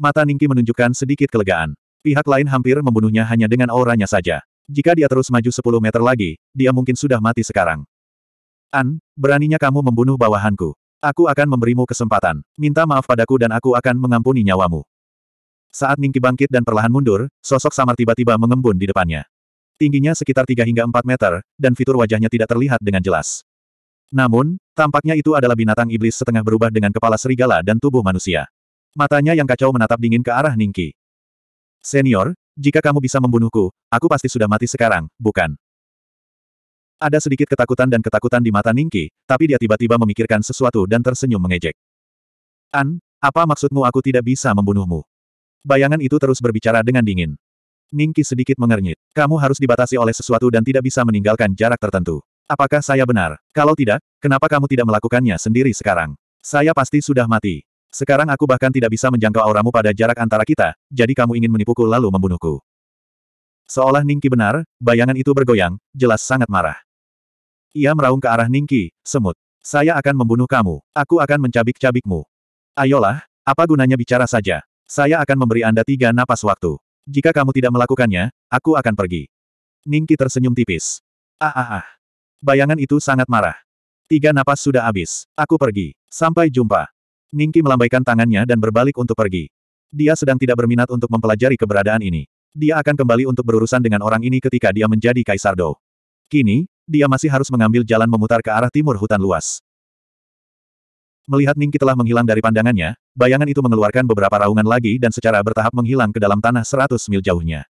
Mata Ningki menunjukkan sedikit kelegaan. Pihak lain hampir membunuhnya hanya dengan auranya saja. Jika dia terus maju 10 meter lagi, dia mungkin sudah mati sekarang. An, beraninya kamu membunuh bawahanku. Aku akan memberimu kesempatan. Minta maaf padaku dan aku akan mengampuni nyawamu. Saat Ningki bangkit dan perlahan mundur, sosok samar tiba-tiba mengembun di depannya. Tingginya sekitar 3 hingga 4 meter, dan fitur wajahnya tidak terlihat dengan jelas. Namun, tampaknya itu adalah binatang iblis setengah berubah dengan kepala serigala dan tubuh manusia. Matanya yang kacau menatap dingin ke arah Ningki. Senior, jika kamu bisa membunuhku, aku pasti sudah mati sekarang, bukan? Ada sedikit ketakutan dan ketakutan di mata Ningki, tapi dia tiba-tiba memikirkan sesuatu dan tersenyum mengejek. An, apa maksudmu aku tidak bisa membunuhmu? Bayangan itu terus berbicara dengan dingin. Ningki sedikit mengernyit. Kamu harus dibatasi oleh sesuatu dan tidak bisa meninggalkan jarak tertentu. Apakah saya benar? Kalau tidak, kenapa kamu tidak melakukannya sendiri sekarang? Saya pasti sudah mati. Sekarang aku bahkan tidak bisa menjangkau auramu pada jarak antara kita, jadi kamu ingin menipuku lalu membunuhku. Seolah Ningki benar, bayangan itu bergoyang, jelas sangat marah. Ia meraung ke arah Ningki, semut. Saya akan membunuh kamu. Aku akan mencabik-cabikmu. Ayolah, apa gunanya bicara saja. Saya akan memberi Anda tiga napas waktu. Jika kamu tidak melakukannya, aku akan pergi. Ningki tersenyum tipis. Ah ah ah. Bayangan itu sangat marah. Tiga napas sudah habis. Aku pergi. Sampai jumpa. Ningki melambaikan tangannya dan berbalik untuk pergi. Dia sedang tidak berminat untuk mempelajari keberadaan ini. Dia akan kembali untuk berurusan dengan orang ini ketika dia menjadi Kaisar Dou. Kini, dia masih harus mengambil jalan memutar ke arah timur hutan luas. Melihat Ningki telah menghilang dari pandangannya, bayangan itu mengeluarkan beberapa raungan lagi dan secara bertahap menghilang ke dalam tanah seratus mil jauhnya.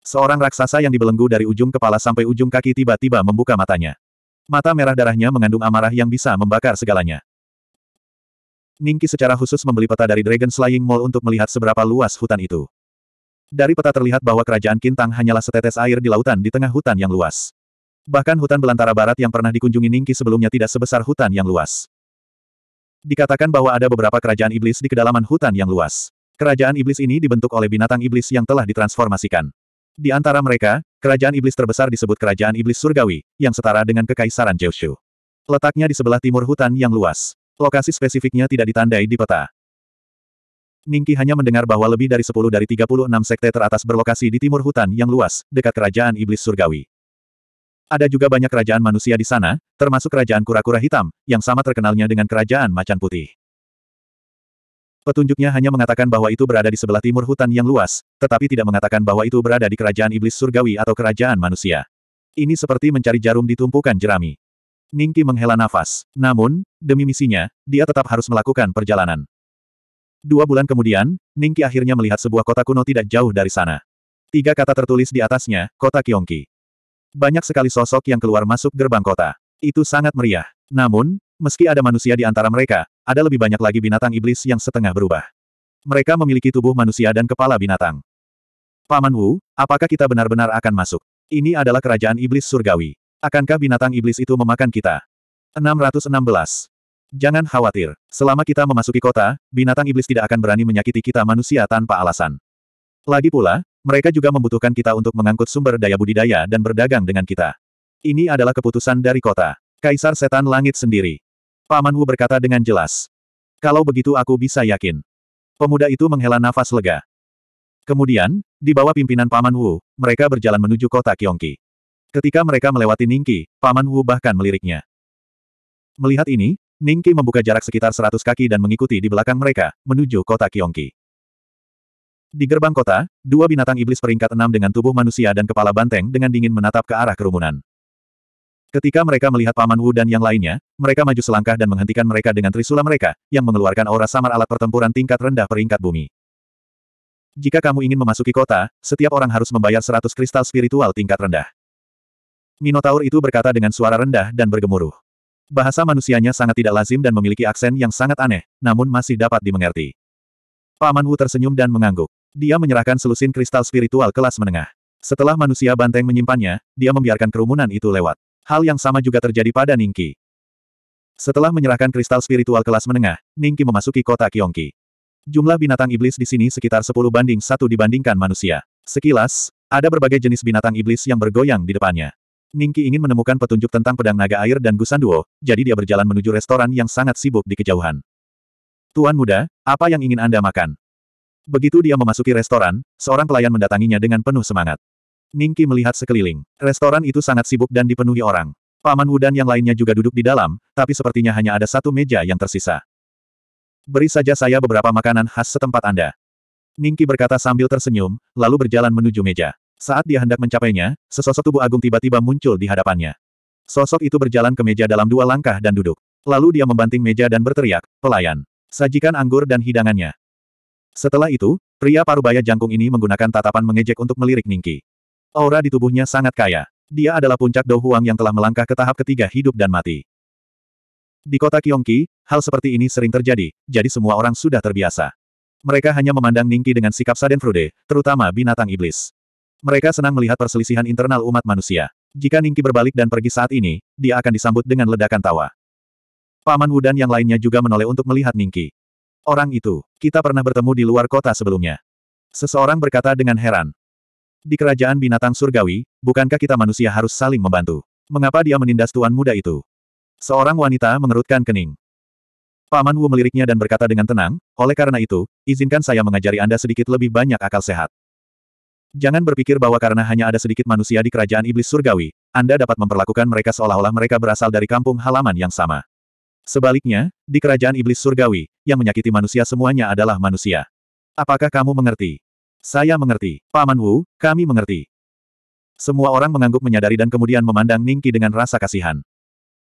Seorang raksasa yang dibelenggu dari ujung kepala sampai ujung kaki tiba-tiba membuka matanya. Mata merah darahnya mengandung amarah yang bisa membakar segalanya. Ningki secara khusus membeli peta dari Dragon Slaying Mall untuk melihat seberapa luas hutan itu. Dari peta terlihat bahwa kerajaan Kintang hanyalah setetes air di lautan di tengah hutan yang luas. Bahkan hutan belantara barat yang pernah dikunjungi Ningki sebelumnya tidak sebesar hutan yang luas. Dikatakan bahwa ada beberapa kerajaan iblis di kedalaman hutan yang luas. Kerajaan iblis ini dibentuk oleh binatang iblis yang telah ditransformasikan. Di antara mereka, kerajaan iblis terbesar disebut kerajaan iblis surgawi, yang setara dengan kekaisaran Jeushu. Letaknya di sebelah timur hutan yang luas. Lokasi spesifiknya tidak ditandai di peta. Ningki hanya mendengar bahwa lebih dari 10 dari 36 sekte teratas berlokasi di timur hutan yang luas, dekat kerajaan iblis surgawi. Ada juga banyak kerajaan manusia di sana, termasuk kerajaan kura-kura hitam, yang sama terkenalnya dengan kerajaan macan putih. Petunjuknya hanya mengatakan bahwa itu berada di sebelah timur hutan yang luas, tetapi tidak mengatakan bahwa itu berada di kerajaan iblis surgawi atau kerajaan manusia. Ini seperti mencari jarum di tumpukan jerami. Ningki menghela nafas. Namun, demi misinya, dia tetap harus melakukan perjalanan. Dua bulan kemudian, Ningki akhirnya melihat sebuah kota kuno tidak jauh dari sana. Tiga kata tertulis di atasnya, kota Kiongki. Banyak sekali sosok yang keluar masuk gerbang kota. Itu sangat meriah. Namun, meski ada manusia di antara mereka, ada lebih banyak lagi binatang iblis yang setengah berubah. Mereka memiliki tubuh manusia dan kepala binatang. Paman Wu, apakah kita benar-benar akan masuk? Ini adalah kerajaan iblis surgawi. Akankah binatang iblis itu memakan kita? 616. Jangan khawatir. Selama kita memasuki kota, binatang iblis tidak akan berani menyakiti kita manusia tanpa alasan. Lagi pula, mereka juga membutuhkan kita untuk mengangkut sumber daya budidaya dan berdagang dengan kita. Ini adalah keputusan dari kota. Kaisar Setan Langit sendiri. Paman Wu berkata dengan jelas. Kalau begitu aku bisa yakin. Pemuda itu menghela nafas lega. Kemudian, di bawah pimpinan Paman Wu, mereka berjalan menuju kota Kyongki. Ketika mereka melewati Ningki, Paman Wu bahkan meliriknya. Melihat ini, Ningki membuka jarak sekitar 100 kaki dan mengikuti di belakang mereka, menuju kota Kyongki. Di gerbang kota, dua binatang iblis peringkat enam dengan tubuh manusia dan kepala banteng dengan dingin menatap ke arah kerumunan. Ketika mereka melihat Paman Wu dan yang lainnya, mereka maju selangkah dan menghentikan mereka dengan trisula mereka, yang mengeluarkan aura samar alat pertempuran tingkat rendah peringkat bumi. Jika kamu ingin memasuki kota, setiap orang harus membayar seratus kristal spiritual tingkat rendah. Minotaur itu berkata dengan suara rendah dan bergemuruh. Bahasa manusianya sangat tidak lazim dan memiliki aksen yang sangat aneh, namun masih dapat dimengerti. Paman Wu tersenyum dan mengangguk. Dia menyerahkan selusin kristal spiritual kelas menengah. Setelah manusia banteng menyimpannya, dia membiarkan kerumunan itu lewat. Hal yang sama juga terjadi pada Ningki. Setelah menyerahkan kristal spiritual kelas menengah, Ningki memasuki kota Kyongki. Jumlah binatang iblis di sini sekitar 10 banding satu dibandingkan manusia. Sekilas, ada berbagai jenis binatang iblis yang bergoyang di depannya. Ningki ingin menemukan petunjuk tentang pedang naga air dan Gusanduo, jadi dia berjalan menuju restoran yang sangat sibuk di kejauhan. Tuan muda, apa yang ingin Anda makan? Begitu dia memasuki restoran, seorang pelayan mendatanginya dengan penuh semangat. Ningki melihat sekeliling. Restoran itu sangat sibuk dan dipenuhi orang. Paman Wudan yang lainnya juga duduk di dalam, tapi sepertinya hanya ada satu meja yang tersisa. Beri saja saya beberapa makanan khas setempat Anda. Ningki berkata sambil tersenyum, lalu berjalan menuju meja. Saat dia hendak mencapainya, sesosok tubuh agung tiba-tiba muncul di hadapannya. Sosok itu berjalan ke meja dalam dua langkah dan duduk. Lalu dia membanting meja dan berteriak, pelayan. Sajikan anggur dan hidangannya. Setelah itu, pria parubaya jangkung ini menggunakan tatapan mengejek untuk melirik Ningki. Aura di tubuhnya sangat kaya. Dia adalah puncak Dou yang telah melangkah ke tahap ketiga hidup dan mati. Di kota Kiongki, hal seperti ini sering terjadi, jadi semua orang sudah terbiasa. Mereka hanya memandang Ningki dengan sikap frude, terutama binatang iblis. Mereka senang melihat perselisihan internal umat manusia. Jika Ningki berbalik dan pergi saat ini, dia akan disambut dengan ledakan tawa. Paman Wudan yang lainnya juga menoleh untuk melihat Ningki. Orang itu, kita pernah bertemu di luar kota sebelumnya. Seseorang berkata dengan heran. Di kerajaan binatang surgawi, bukankah kita manusia harus saling membantu? Mengapa dia menindas tuan muda itu? Seorang wanita mengerutkan kening. Paman Wu meliriknya dan berkata dengan tenang, oleh karena itu, izinkan saya mengajari Anda sedikit lebih banyak akal sehat. Jangan berpikir bahwa karena hanya ada sedikit manusia di kerajaan iblis surgawi, Anda dapat memperlakukan mereka seolah-olah mereka berasal dari kampung halaman yang sama. Sebaliknya, di kerajaan iblis surgawi, yang menyakiti manusia semuanya adalah manusia. Apakah kamu mengerti? Saya mengerti. Paman Wu, kami mengerti. Semua orang mengangguk menyadari dan kemudian memandang Ningki dengan rasa kasihan.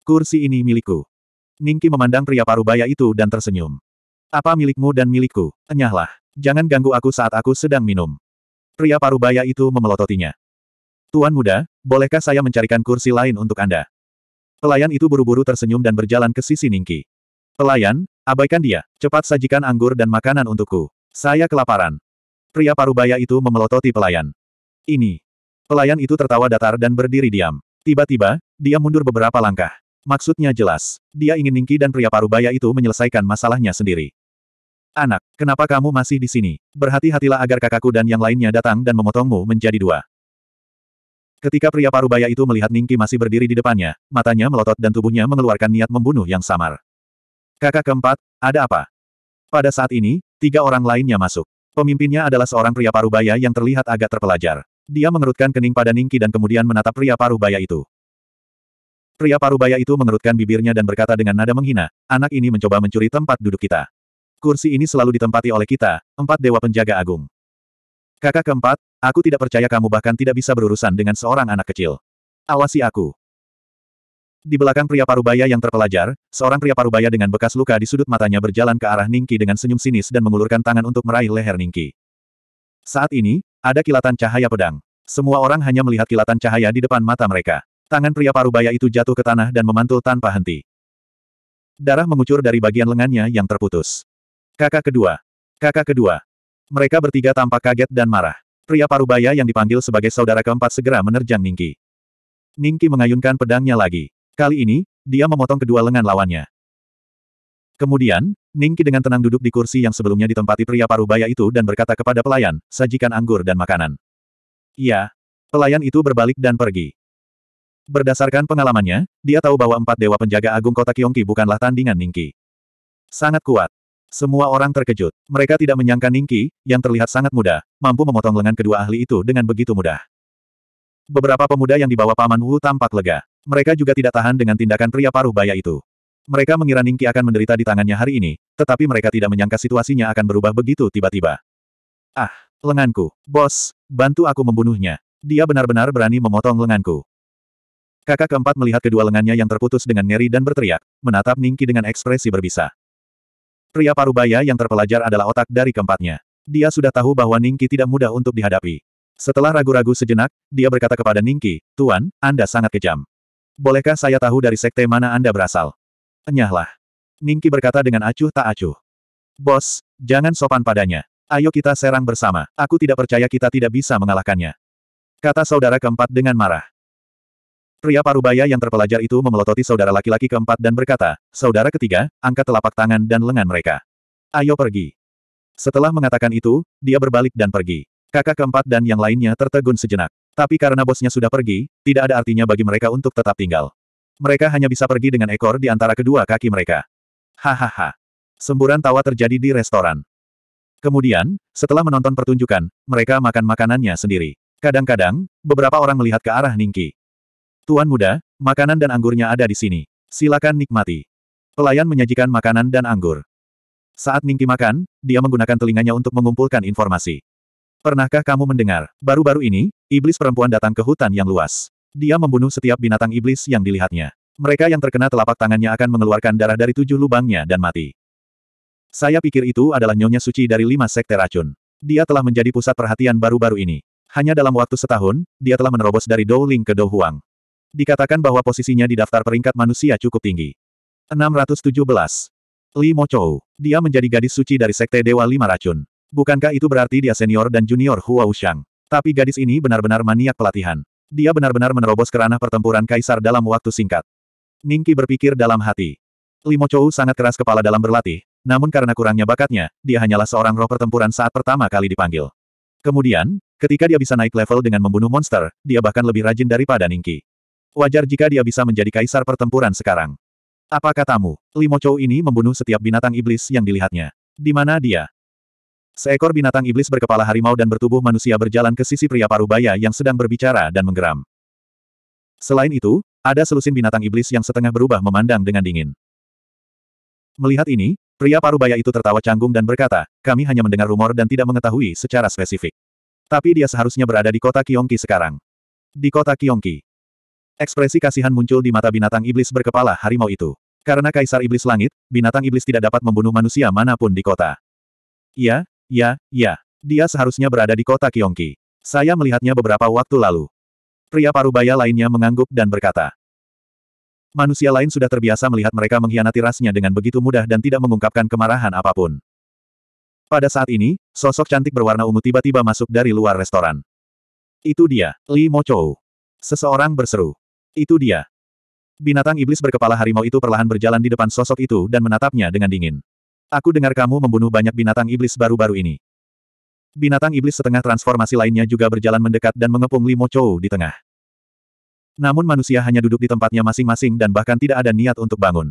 Kursi ini milikku. Ningki memandang pria parubaya itu dan tersenyum. Apa milikmu dan milikku? Enyahlah. Jangan ganggu aku saat aku sedang minum. Pria parubaya itu memelototinya. Tuan muda, bolehkah saya mencarikan kursi lain untuk Anda? Pelayan itu buru-buru tersenyum dan berjalan ke sisi Ningki. Pelayan, abaikan dia, cepat sajikan anggur dan makanan untukku. Saya kelaparan. Pria parubaya itu memelototi pelayan. Ini. Pelayan itu tertawa datar dan berdiri diam. Tiba-tiba, dia mundur beberapa langkah. Maksudnya jelas. Dia ingin Ningki dan pria parubaya itu menyelesaikan masalahnya sendiri. Anak, kenapa kamu masih di sini? Berhati-hatilah agar kakakku dan yang lainnya datang dan memotongmu menjadi dua. Ketika pria parubaya itu melihat Ningki masih berdiri di depannya, matanya melotot dan tubuhnya mengeluarkan niat membunuh yang samar. Kakak keempat, ada apa? Pada saat ini, tiga orang lainnya masuk. Pemimpinnya adalah seorang pria parubaya yang terlihat agak terpelajar. Dia mengerutkan kening pada Ningki dan kemudian menatap pria parubaya itu. Pria parubaya itu mengerutkan bibirnya dan berkata dengan nada menghina, anak ini mencoba mencuri tempat duduk kita. Kursi ini selalu ditempati oleh kita, empat dewa penjaga agung. Kakak keempat, aku tidak percaya kamu bahkan tidak bisa berurusan dengan seorang anak kecil. Awasi aku. Di belakang pria parubaya yang terpelajar, seorang pria parubaya dengan bekas luka di sudut matanya berjalan ke arah Ningki dengan senyum sinis dan mengulurkan tangan untuk meraih leher Ningki. Saat ini, ada kilatan cahaya pedang. Semua orang hanya melihat kilatan cahaya di depan mata mereka. Tangan pria parubaya itu jatuh ke tanah dan memantul tanpa henti. Darah mengucur dari bagian lengannya yang terputus. Kakak kedua. Kakak kedua. Mereka bertiga tampak kaget dan marah. Pria parubaya yang dipanggil sebagai saudara keempat segera menerjang Ningki. Ningki mengayunkan pedangnya lagi. Kali ini, dia memotong kedua lengan lawannya. Kemudian, Ningki dengan tenang duduk di kursi yang sebelumnya ditempati pria parubaya itu dan berkata kepada pelayan, sajikan anggur dan makanan. Iya. Pelayan itu berbalik dan pergi. Berdasarkan pengalamannya, dia tahu bahwa empat dewa penjaga agung kota Kyongki bukanlah tandingan Ningki. Sangat kuat. Semua orang terkejut. Mereka tidak menyangka Ningki, yang terlihat sangat muda, mampu memotong lengan kedua ahli itu dengan begitu mudah. Beberapa pemuda yang dibawa Paman Wu tampak lega. Mereka juga tidak tahan dengan tindakan pria paruh baya itu. Mereka mengira Ningki akan menderita di tangannya hari ini, tetapi mereka tidak menyangka situasinya akan berubah begitu tiba-tiba. Ah, lenganku. Bos, bantu aku membunuhnya. Dia benar-benar berani memotong lenganku. Kakak keempat melihat kedua lengannya yang terputus dengan ngeri dan berteriak, menatap Ningki dengan ekspresi berbisa. Pria parubaya yang terpelajar adalah otak dari keempatnya. Dia sudah tahu bahwa Ningki tidak mudah untuk dihadapi. Setelah ragu-ragu sejenak, dia berkata kepada Ningki, Tuan, Anda sangat kejam. Bolehkah saya tahu dari sekte mana Anda berasal? Enyahlah. Ningki berkata dengan acuh tak acuh. Bos, jangan sopan padanya. Ayo kita serang bersama. Aku tidak percaya kita tidak bisa mengalahkannya. Kata saudara keempat dengan marah. Pria parubaya yang terpelajar itu memelototi saudara laki-laki keempat dan berkata, Saudara ketiga, angkat telapak tangan dan lengan mereka. Ayo pergi. Setelah mengatakan itu, dia berbalik dan pergi. Kakak keempat dan yang lainnya tertegun sejenak. Tapi karena bosnya sudah pergi, tidak ada artinya bagi mereka untuk tetap tinggal. Mereka hanya bisa pergi dengan ekor di antara kedua kaki mereka. Hahaha. Semburan tawa terjadi di restoran. Kemudian, setelah menonton pertunjukan, mereka makan makanannya sendiri. Kadang-kadang, beberapa orang melihat ke arah Ningki. Tuan muda, makanan dan anggurnya ada di sini. Silakan nikmati. Pelayan menyajikan makanan dan anggur. Saat Ningki makan, dia menggunakan telinganya untuk mengumpulkan informasi. Pernahkah kamu mendengar, baru-baru ini, iblis perempuan datang ke hutan yang luas. Dia membunuh setiap binatang iblis yang dilihatnya. Mereka yang terkena telapak tangannya akan mengeluarkan darah dari tujuh lubangnya dan mati. Saya pikir itu adalah nyonya suci dari lima sekte racun. Dia telah menjadi pusat perhatian baru-baru ini. Hanya dalam waktu setahun, dia telah menerobos dari Dou Ling ke Dou Huang. Dikatakan bahwa posisinya di daftar peringkat manusia cukup tinggi. 617. Li Mochou. Dia menjadi gadis suci dari Sekte Dewa Lima Racun. Bukankah itu berarti dia senior dan junior Hua Wushang? Tapi gadis ini benar-benar maniak pelatihan. Dia benar-benar menerobos kerana pertempuran kaisar dalam waktu singkat. Ningki berpikir dalam hati. Li Mochou sangat keras kepala dalam berlatih, namun karena kurangnya bakatnya, dia hanyalah seorang roh pertempuran saat pertama kali dipanggil. Kemudian, ketika dia bisa naik level dengan membunuh monster, dia bahkan lebih rajin daripada Ningki. Wajar jika dia bisa menjadi kaisar pertempuran sekarang. Apa katamu, Limo Chou ini membunuh setiap binatang iblis yang dilihatnya. Di mana dia? Seekor binatang iblis berkepala harimau dan bertubuh manusia berjalan ke sisi pria parubaya yang sedang berbicara dan menggeram. Selain itu, ada selusin binatang iblis yang setengah berubah memandang dengan dingin. Melihat ini, pria parubaya itu tertawa canggung dan berkata, kami hanya mendengar rumor dan tidak mengetahui secara spesifik. Tapi dia seharusnya berada di kota Kiongki sekarang. Di kota Kiongki, Ekspresi kasihan muncul di mata binatang iblis berkepala harimau itu. Karena kaisar iblis langit, binatang iblis tidak dapat membunuh manusia manapun di kota. Ya, ya, ya, Dia seharusnya berada di kota Kyongki. Saya melihatnya beberapa waktu lalu. Pria parubaya lainnya mengangguk dan berkata. Manusia lain sudah terbiasa melihat mereka mengkhianati rasnya dengan begitu mudah dan tidak mengungkapkan kemarahan apapun. Pada saat ini, sosok cantik berwarna ungu tiba-tiba masuk dari luar restoran. Itu dia, Li Mochou. Seseorang berseru. Itu dia. Binatang iblis berkepala harimau itu perlahan berjalan di depan sosok itu dan menatapnya dengan dingin. Aku dengar kamu membunuh banyak binatang iblis baru-baru ini. Binatang iblis setengah transformasi lainnya juga berjalan mendekat dan mengepung Limo Chou di tengah. Namun manusia hanya duduk di tempatnya masing-masing dan bahkan tidak ada niat untuk bangun.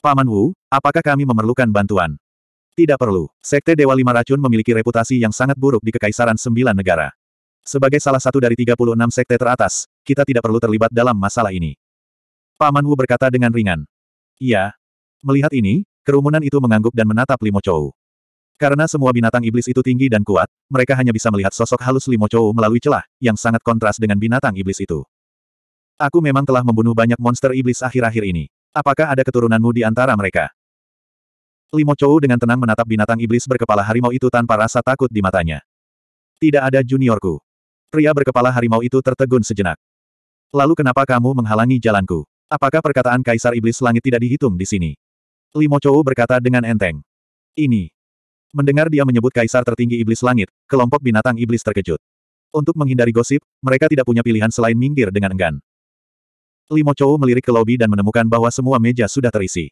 Paman Wu, apakah kami memerlukan bantuan? Tidak perlu. Sekte Dewa Lima Racun memiliki reputasi yang sangat buruk di Kekaisaran Sembilan Negara. Sebagai salah satu dari 36 sekte teratas, kita tidak perlu terlibat dalam masalah ini. Paman Wu berkata dengan ringan. Iya. Melihat ini, kerumunan itu mengangguk dan menatap Limo Chou. Karena semua binatang iblis itu tinggi dan kuat, mereka hanya bisa melihat sosok halus Limo Chou melalui celah, yang sangat kontras dengan binatang iblis itu. Aku memang telah membunuh banyak monster iblis akhir-akhir ini. Apakah ada keturunanmu di antara mereka? Limo Chou dengan tenang menatap binatang iblis berkepala harimau itu tanpa rasa takut di matanya. Tidak ada juniorku. Pria berkepala harimau itu tertegun sejenak. Lalu kenapa kamu menghalangi jalanku? Apakah perkataan Kaisar Iblis Langit tidak dihitung di sini? Limo Chou berkata dengan enteng. Ini. Mendengar dia menyebut Kaisar tertinggi Iblis Langit, kelompok binatang Iblis terkejut. Untuk menghindari gosip, mereka tidak punya pilihan selain minggir dengan enggan. Limo Chou melirik ke lobi dan menemukan bahwa semua meja sudah terisi.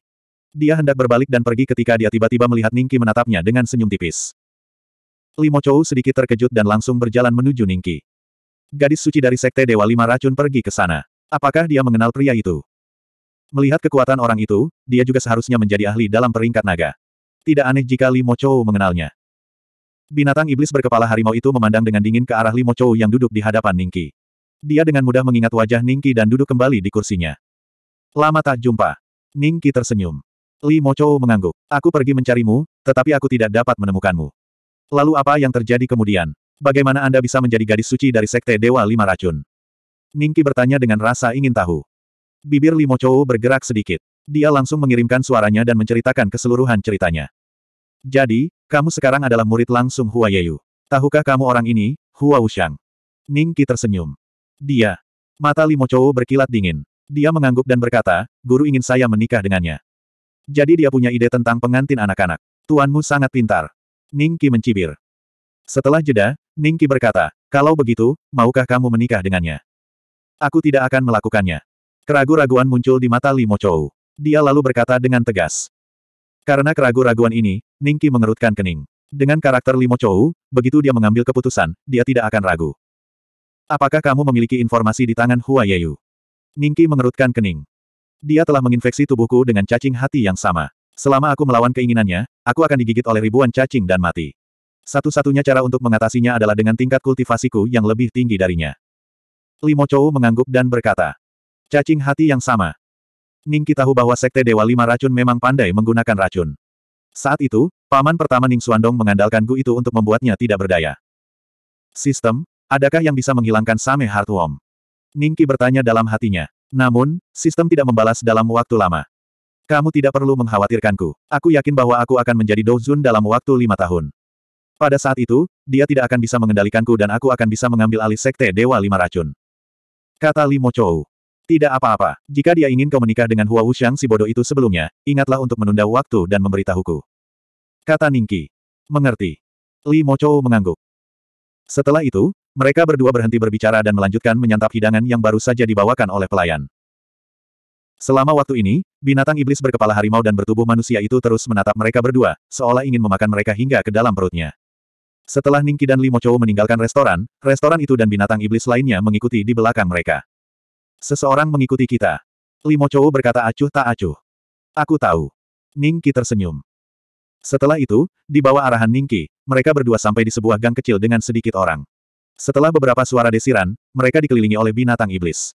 Dia hendak berbalik dan pergi ketika dia tiba-tiba melihat Ningki menatapnya dengan senyum tipis. Limo Chou sedikit terkejut dan langsung berjalan menuju Ningki. Gadis suci dari Sekte Dewa Lima Racun pergi ke sana. Apakah dia mengenal pria itu? Melihat kekuatan orang itu, dia juga seharusnya menjadi ahli dalam peringkat naga. Tidak aneh jika Li Chou mengenalnya. Binatang iblis berkepala harimau itu memandang dengan dingin ke arah Li Chou yang duduk di hadapan Ningki. Dia dengan mudah mengingat wajah Ningki dan duduk kembali di kursinya. Lama tak jumpa. Ningki tersenyum. Li Chou mengangguk. Aku pergi mencarimu, tetapi aku tidak dapat menemukanmu. Lalu apa yang terjadi kemudian? Bagaimana Anda bisa menjadi gadis suci dari Sekte Dewa Lima Racun? Ningki bertanya dengan rasa ingin tahu. Bibir Limo Chou bergerak sedikit. Dia langsung mengirimkan suaranya dan menceritakan keseluruhan ceritanya. Jadi, kamu sekarang adalah murid langsung Hua Yeyu. Tahukah kamu orang ini, Hua Wushang? Ningki tersenyum. Dia. Mata Limo Chou berkilat dingin. Dia mengangguk dan berkata, guru ingin saya menikah dengannya. Jadi dia punya ide tentang pengantin anak-anak. Tuanmu sangat pintar. Ningki mencibir. Setelah jeda, Ningki berkata, kalau begitu, maukah kamu menikah dengannya? Aku tidak akan melakukannya. Keragu-raguan muncul di mata Li Chou. Dia lalu berkata dengan tegas. Karena keragu-raguan ini, Ningki mengerutkan kening. Dengan karakter Li Chou, begitu dia mengambil keputusan, dia tidak akan ragu. Apakah kamu memiliki informasi di tangan Hua Yeyu? Ningki mengerutkan kening. Dia telah menginfeksi tubuhku dengan cacing hati yang sama. Selama aku melawan keinginannya, aku akan digigit oleh ribuan cacing dan mati. Satu-satunya cara untuk mengatasinya adalah dengan tingkat kultivasiku yang lebih tinggi darinya. Limo Chou mengangguk dan berkata. Cacing hati yang sama. Ning kita tahu bahwa Sekte Dewa Lima Racun memang pandai menggunakan racun. Saat itu, paman pertama Ning Suandong mengandalkan Gu itu untuk membuatnya tidak berdaya. Sistem, adakah yang bisa menghilangkan Same Heartworm? Ningki bertanya dalam hatinya. Namun, sistem tidak membalas dalam waktu lama. Kamu tidak perlu mengkhawatirkanku. Aku yakin bahwa aku akan menjadi Dozun dalam waktu lima tahun. Pada saat itu, dia tidak akan bisa mengendalikanku dan aku akan bisa mengambil alih Sekte Dewa Lima Racun. Kata Limo Chou. Tidak apa-apa, jika dia ingin kau menikah dengan Hua Wuxiang si bodoh itu sebelumnya, ingatlah untuk menunda waktu dan memberitahuku. Kata Ningki. Mengerti. Li Chou mengangguk. Setelah itu, mereka berdua berhenti berbicara dan melanjutkan menyantap hidangan yang baru saja dibawakan oleh pelayan. Selama waktu ini, binatang iblis berkepala harimau dan bertubuh manusia itu terus menatap mereka berdua, seolah ingin memakan mereka hingga ke dalam perutnya. Setelah Ningki dan Limo Chou meninggalkan restoran, restoran itu dan binatang iblis lainnya mengikuti di belakang mereka. Seseorang mengikuti kita. Limo Chou berkata acuh tak acuh. Aku tahu. Ningki tersenyum. Setelah itu, di bawah arahan Ningki, mereka berdua sampai di sebuah gang kecil dengan sedikit orang. Setelah beberapa suara desiran, mereka dikelilingi oleh binatang iblis.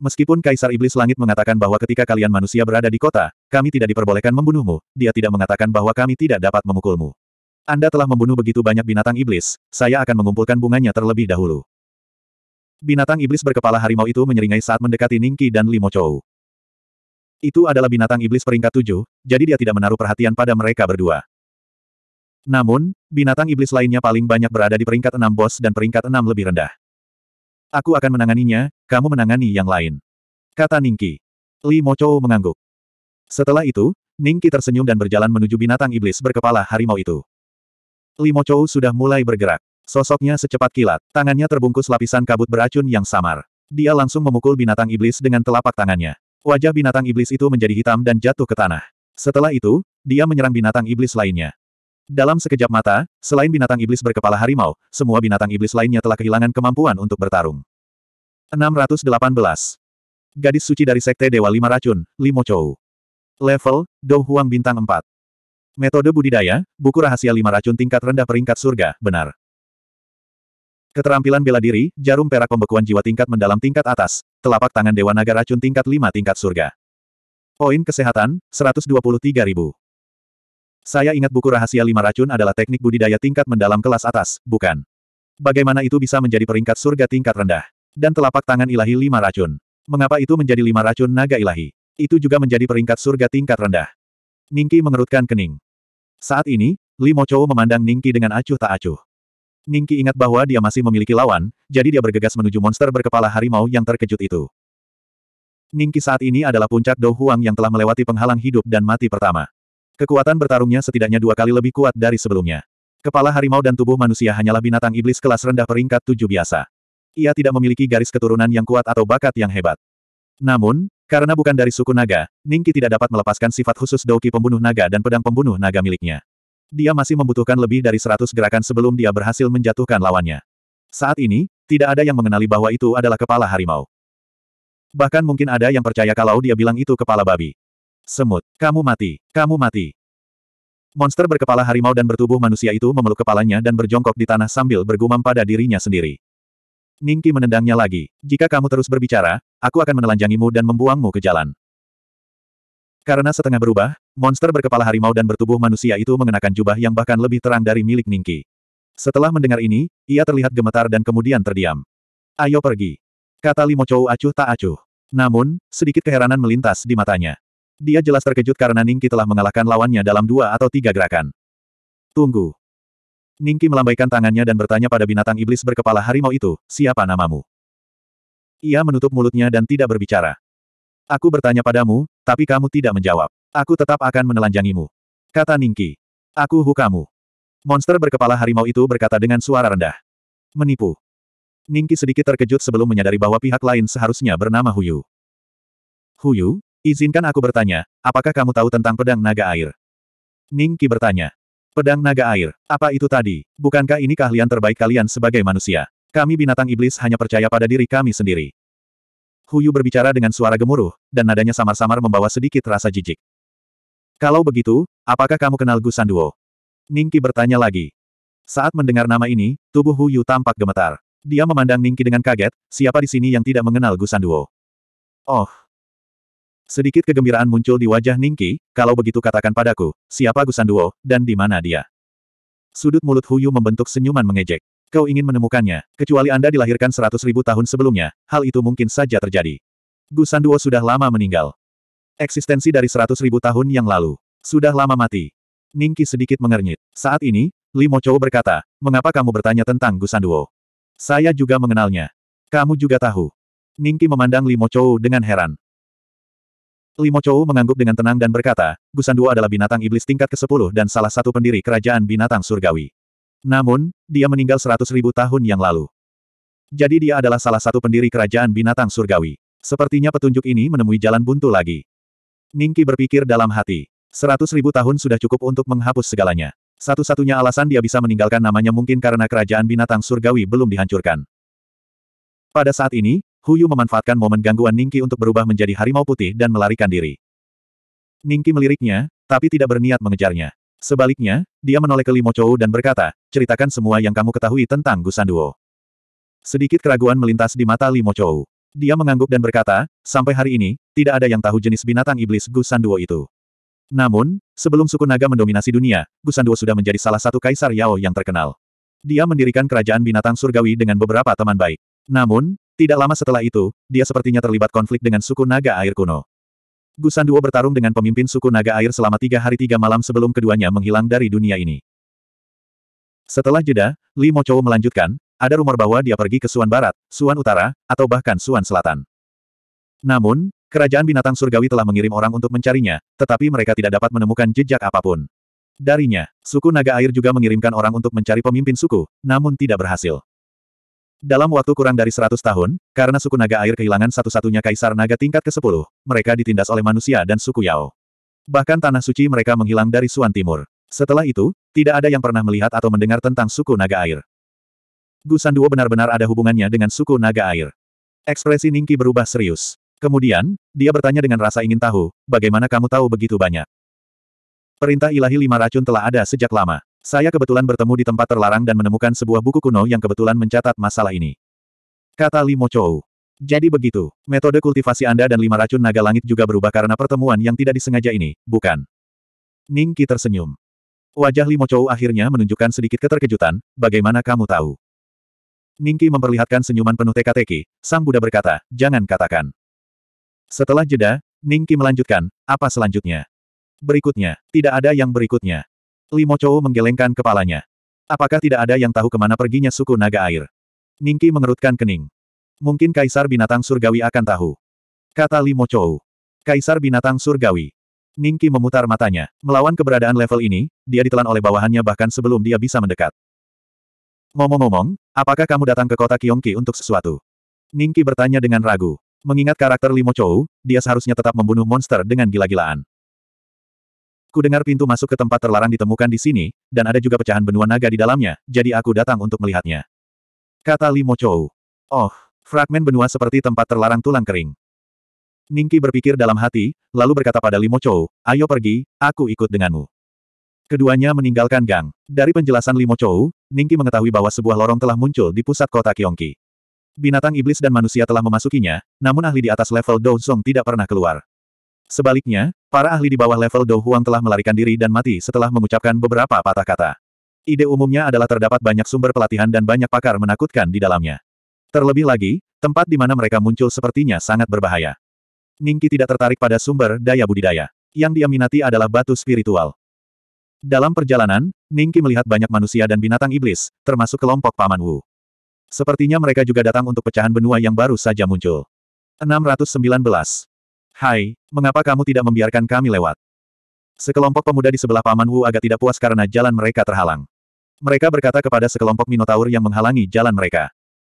Meskipun Kaisar Iblis Langit mengatakan bahwa ketika kalian manusia berada di kota, kami tidak diperbolehkan membunuhmu, dia tidak mengatakan bahwa kami tidak dapat memukulmu. Anda telah membunuh begitu banyak binatang iblis, saya akan mengumpulkan bunganya terlebih dahulu. Binatang iblis berkepala harimau itu menyeringai saat mendekati Ningki dan Limo Chou. Itu adalah binatang iblis peringkat tujuh, jadi dia tidak menaruh perhatian pada mereka berdua. Namun, binatang iblis lainnya paling banyak berada di peringkat enam bos dan peringkat enam lebih rendah. Aku akan menanganinya, kamu menangani yang lain. Kata Ningki. Li Mochou mengangguk. Setelah itu, Ningki tersenyum dan berjalan menuju binatang iblis berkepala harimau itu. Limo Chou sudah mulai bergerak. Sosoknya secepat kilat, tangannya terbungkus lapisan kabut beracun yang samar. Dia langsung memukul binatang iblis dengan telapak tangannya. Wajah binatang iblis itu menjadi hitam dan jatuh ke tanah. Setelah itu, dia menyerang binatang iblis lainnya. Dalam sekejap mata, selain binatang iblis berkepala harimau, semua binatang iblis lainnya telah kehilangan kemampuan untuk bertarung. 618. Gadis suci dari Sekte Dewa Lima Racun, Limo Chou. Level, Dou Huang Bintang 4. Metode budidaya, buku rahasia lima racun tingkat rendah peringkat surga, benar. Keterampilan bela diri, jarum perak pembekuan jiwa tingkat mendalam tingkat atas, telapak tangan Dewa Naga racun tingkat lima tingkat surga. Poin kesehatan, 123.000. Saya ingat buku rahasia lima racun adalah teknik budidaya tingkat mendalam kelas atas, bukan? Bagaimana itu bisa menjadi peringkat surga tingkat rendah? Dan telapak tangan ilahi lima racun. Mengapa itu menjadi lima racun naga ilahi? Itu juga menjadi peringkat surga tingkat rendah. Ningki mengerutkan kening. Saat ini, Mo Chou memandang Ningki dengan acuh tak acuh. Ningki ingat bahwa dia masih memiliki lawan, jadi dia bergegas menuju monster berkepala harimau yang terkejut itu. Ningki saat ini adalah puncak Dou Huang yang telah melewati penghalang hidup dan mati pertama. Kekuatan bertarungnya setidaknya dua kali lebih kuat dari sebelumnya. Kepala harimau dan tubuh manusia hanyalah binatang iblis kelas rendah peringkat tujuh biasa. Ia tidak memiliki garis keturunan yang kuat atau bakat yang hebat. Namun, karena bukan dari suku naga, Ningki tidak dapat melepaskan sifat khusus Douki pembunuh naga dan pedang pembunuh naga miliknya. Dia masih membutuhkan lebih dari 100 gerakan sebelum dia berhasil menjatuhkan lawannya. Saat ini, tidak ada yang mengenali bahwa itu adalah kepala harimau. Bahkan mungkin ada yang percaya kalau dia bilang itu kepala babi. Semut, kamu mati, kamu mati. Monster berkepala harimau dan bertubuh manusia itu memeluk kepalanya dan berjongkok di tanah sambil bergumam pada dirinya sendiri. Ningki menendangnya lagi. Jika kamu terus berbicara, aku akan menelanjangimu dan membuangmu ke jalan. Karena setengah berubah, monster berkepala harimau dan bertubuh manusia itu mengenakan jubah yang bahkan lebih terang dari milik Ningki. Setelah mendengar ini, ia terlihat gemetar dan kemudian terdiam. Ayo pergi. Kata Limo Chou acuh tak acuh. Namun, sedikit keheranan melintas di matanya. Dia jelas terkejut karena Ningki telah mengalahkan lawannya dalam dua atau tiga gerakan. Tunggu. Ningki melambaikan tangannya dan bertanya pada binatang iblis berkepala harimau itu, siapa namamu? Ia menutup mulutnya dan tidak berbicara. Aku bertanya padamu, tapi kamu tidak menjawab. Aku tetap akan menelanjangimu. Kata Ningki. Aku hukamu. Monster berkepala harimau itu berkata dengan suara rendah. Menipu. Ningki sedikit terkejut sebelum menyadari bahwa pihak lain seharusnya bernama Huyu. Huyu, izinkan aku bertanya, apakah kamu tahu tentang pedang naga air? Ningki bertanya. Pedang naga air. Apa itu tadi? Bukankah ini keahlian terbaik kalian sebagai manusia? Kami binatang iblis hanya percaya pada diri kami sendiri. Huyu berbicara dengan suara gemuruh, dan nadanya samar-samar membawa sedikit rasa jijik. Kalau begitu, apakah kamu kenal Gu Sanduo? Ningki bertanya lagi. Saat mendengar nama ini, tubuh Huyu tampak gemetar. Dia memandang Ningki dengan kaget, siapa di sini yang tidak mengenal Gu Sanduo? Oh, Sedikit kegembiraan muncul di wajah Ningki, kalau begitu katakan padaku, siapa Gusanduo, dan di mana dia? Sudut mulut Huyu membentuk senyuman mengejek. Kau ingin menemukannya, kecuali Anda dilahirkan seratus ribu tahun sebelumnya, hal itu mungkin saja terjadi. Gusanduo sudah lama meninggal. Eksistensi dari seratus ribu tahun yang lalu. Sudah lama mati. Ningki sedikit mengernyit. Saat ini, Li Mochou berkata, mengapa kamu bertanya tentang Gusanduo? Saya juga mengenalnya. Kamu juga tahu. Ningki memandang Li Mochou dengan heran. Limo Chou mengangguk dengan tenang dan berkata, Gusan Duo adalah binatang iblis tingkat ke-10 dan salah satu pendiri kerajaan binatang surgawi. Namun, dia meninggal seratus ribu tahun yang lalu. Jadi dia adalah salah satu pendiri kerajaan binatang surgawi. Sepertinya petunjuk ini menemui jalan buntu lagi. Ningki berpikir dalam hati. seratus ribu tahun sudah cukup untuk menghapus segalanya. Satu-satunya alasan dia bisa meninggalkan namanya mungkin karena kerajaan binatang surgawi belum dihancurkan. Pada saat ini, Huyu memanfaatkan momen gangguan Ningki untuk berubah menjadi harimau putih dan melarikan diri. Ningki meliriknya, tapi tidak berniat mengejarnya. Sebaliknya, dia menoleh ke Limo Chou dan berkata, ceritakan semua yang kamu ketahui tentang Gusanduo. Sedikit keraguan melintas di mata Limo Chou. Dia mengangguk dan berkata, sampai hari ini, tidak ada yang tahu jenis binatang iblis Gusanduo itu. Namun, sebelum suku naga mendominasi dunia, Gusanduo sudah menjadi salah satu kaisar Yao yang terkenal. Dia mendirikan kerajaan binatang surgawi dengan beberapa teman baik. Namun, tidak lama setelah itu, dia sepertinya terlibat konflik dengan suku naga air kuno. Gusan Duo bertarung dengan pemimpin suku naga air selama tiga hari tiga malam sebelum keduanya menghilang dari dunia ini. Setelah jeda, Li Mochou melanjutkan, ada rumor bahwa dia pergi ke Suan Barat, Suan Utara, atau bahkan Suan Selatan. Namun, kerajaan binatang surgawi telah mengirim orang untuk mencarinya, tetapi mereka tidak dapat menemukan jejak apapun. Darinya, suku naga air juga mengirimkan orang untuk mencari pemimpin suku, namun tidak berhasil. Dalam waktu kurang dari 100 tahun, karena suku naga air kehilangan satu-satunya kaisar naga tingkat ke-10, mereka ditindas oleh manusia dan suku Yao. Bahkan tanah suci mereka menghilang dari Suan Timur. Setelah itu, tidak ada yang pernah melihat atau mendengar tentang suku naga air. Gusanduo benar-benar ada hubungannya dengan suku naga air. Ekspresi Ningki berubah serius. Kemudian, dia bertanya dengan rasa ingin tahu, bagaimana kamu tahu begitu banyak? Perintah ilahi lima racun telah ada sejak lama. Saya kebetulan bertemu di tempat terlarang dan menemukan sebuah buku kuno yang kebetulan mencatat masalah ini. Kata Limo Chou. Jadi begitu, metode kultivasi Anda dan lima racun naga langit juga berubah karena pertemuan yang tidak disengaja ini, bukan? Ning Qi tersenyum. Wajah Limo Chou akhirnya menunjukkan sedikit keterkejutan, bagaimana kamu tahu? Ning Qi memperlihatkan senyuman penuh teka-teki, Sang Buddha berkata, jangan katakan. Setelah jeda, Ning Qi melanjutkan, apa selanjutnya? Berikutnya, tidak ada yang berikutnya. Limo Chou menggelengkan kepalanya. Apakah tidak ada yang tahu kemana perginya suku naga air? Ningki mengerutkan kening. Mungkin Kaisar Binatang Surgawi akan tahu. Kata Limo Chou. Kaisar Binatang Surgawi. Ningki memutar matanya. Melawan keberadaan level ini, dia ditelan oleh bawahannya bahkan sebelum dia bisa mendekat. Ngomong-ngomong, apakah kamu datang ke kota Kyongki untuk sesuatu? Ningki bertanya dengan ragu. Mengingat karakter Limo Chou, dia seharusnya tetap membunuh monster dengan gila-gilaan. Ku dengar pintu masuk ke tempat terlarang ditemukan di sini, dan ada juga pecahan benua naga di dalamnya, jadi aku datang untuk melihatnya. Kata Limo Chou. Oh, fragmen benua seperti tempat terlarang tulang kering. Ningki berpikir dalam hati, lalu berkata pada Limo Chou, ayo pergi, aku ikut denganmu. Keduanya meninggalkan gang. Dari penjelasan Limo Chou, Ningki mengetahui bahwa sebuah lorong telah muncul di pusat kota Kiongki. Binatang iblis dan manusia telah memasukinya, namun ahli di atas level Dou Song tidak pernah keluar. Sebaliknya, para ahli di bawah level Dou Huang telah melarikan diri dan mati setelah mengucapkan beberapa patah kata. Ide umumnya adalah terdapat banyak sumber pelatihan dan banyak pakar menakutkan di dalamnya. Terlebih lagi, tempat di mana mereka muncul sepertinya sangat berbahaya. Ningki tidak tertarik pada sumber daya budidaya. Yang dia minati adalah batu spiritual. Dalam perjalanan, Ningki melihat banyak manusia dan binatang iblis, termasuk kelompok Paman Wu. Sepertinya mereka juga datang untuk pecahan benua yang baru saja muncul. 619. Hai, mengapa kamu tidak membiarkan kami lewat? Sekelompok pemuda di sebelah Paman Wu agak tidak puas karena jalan mereka terhalang. Mereka berkata kepada sekelompok Minotaur yang menghalangi jalan mereka.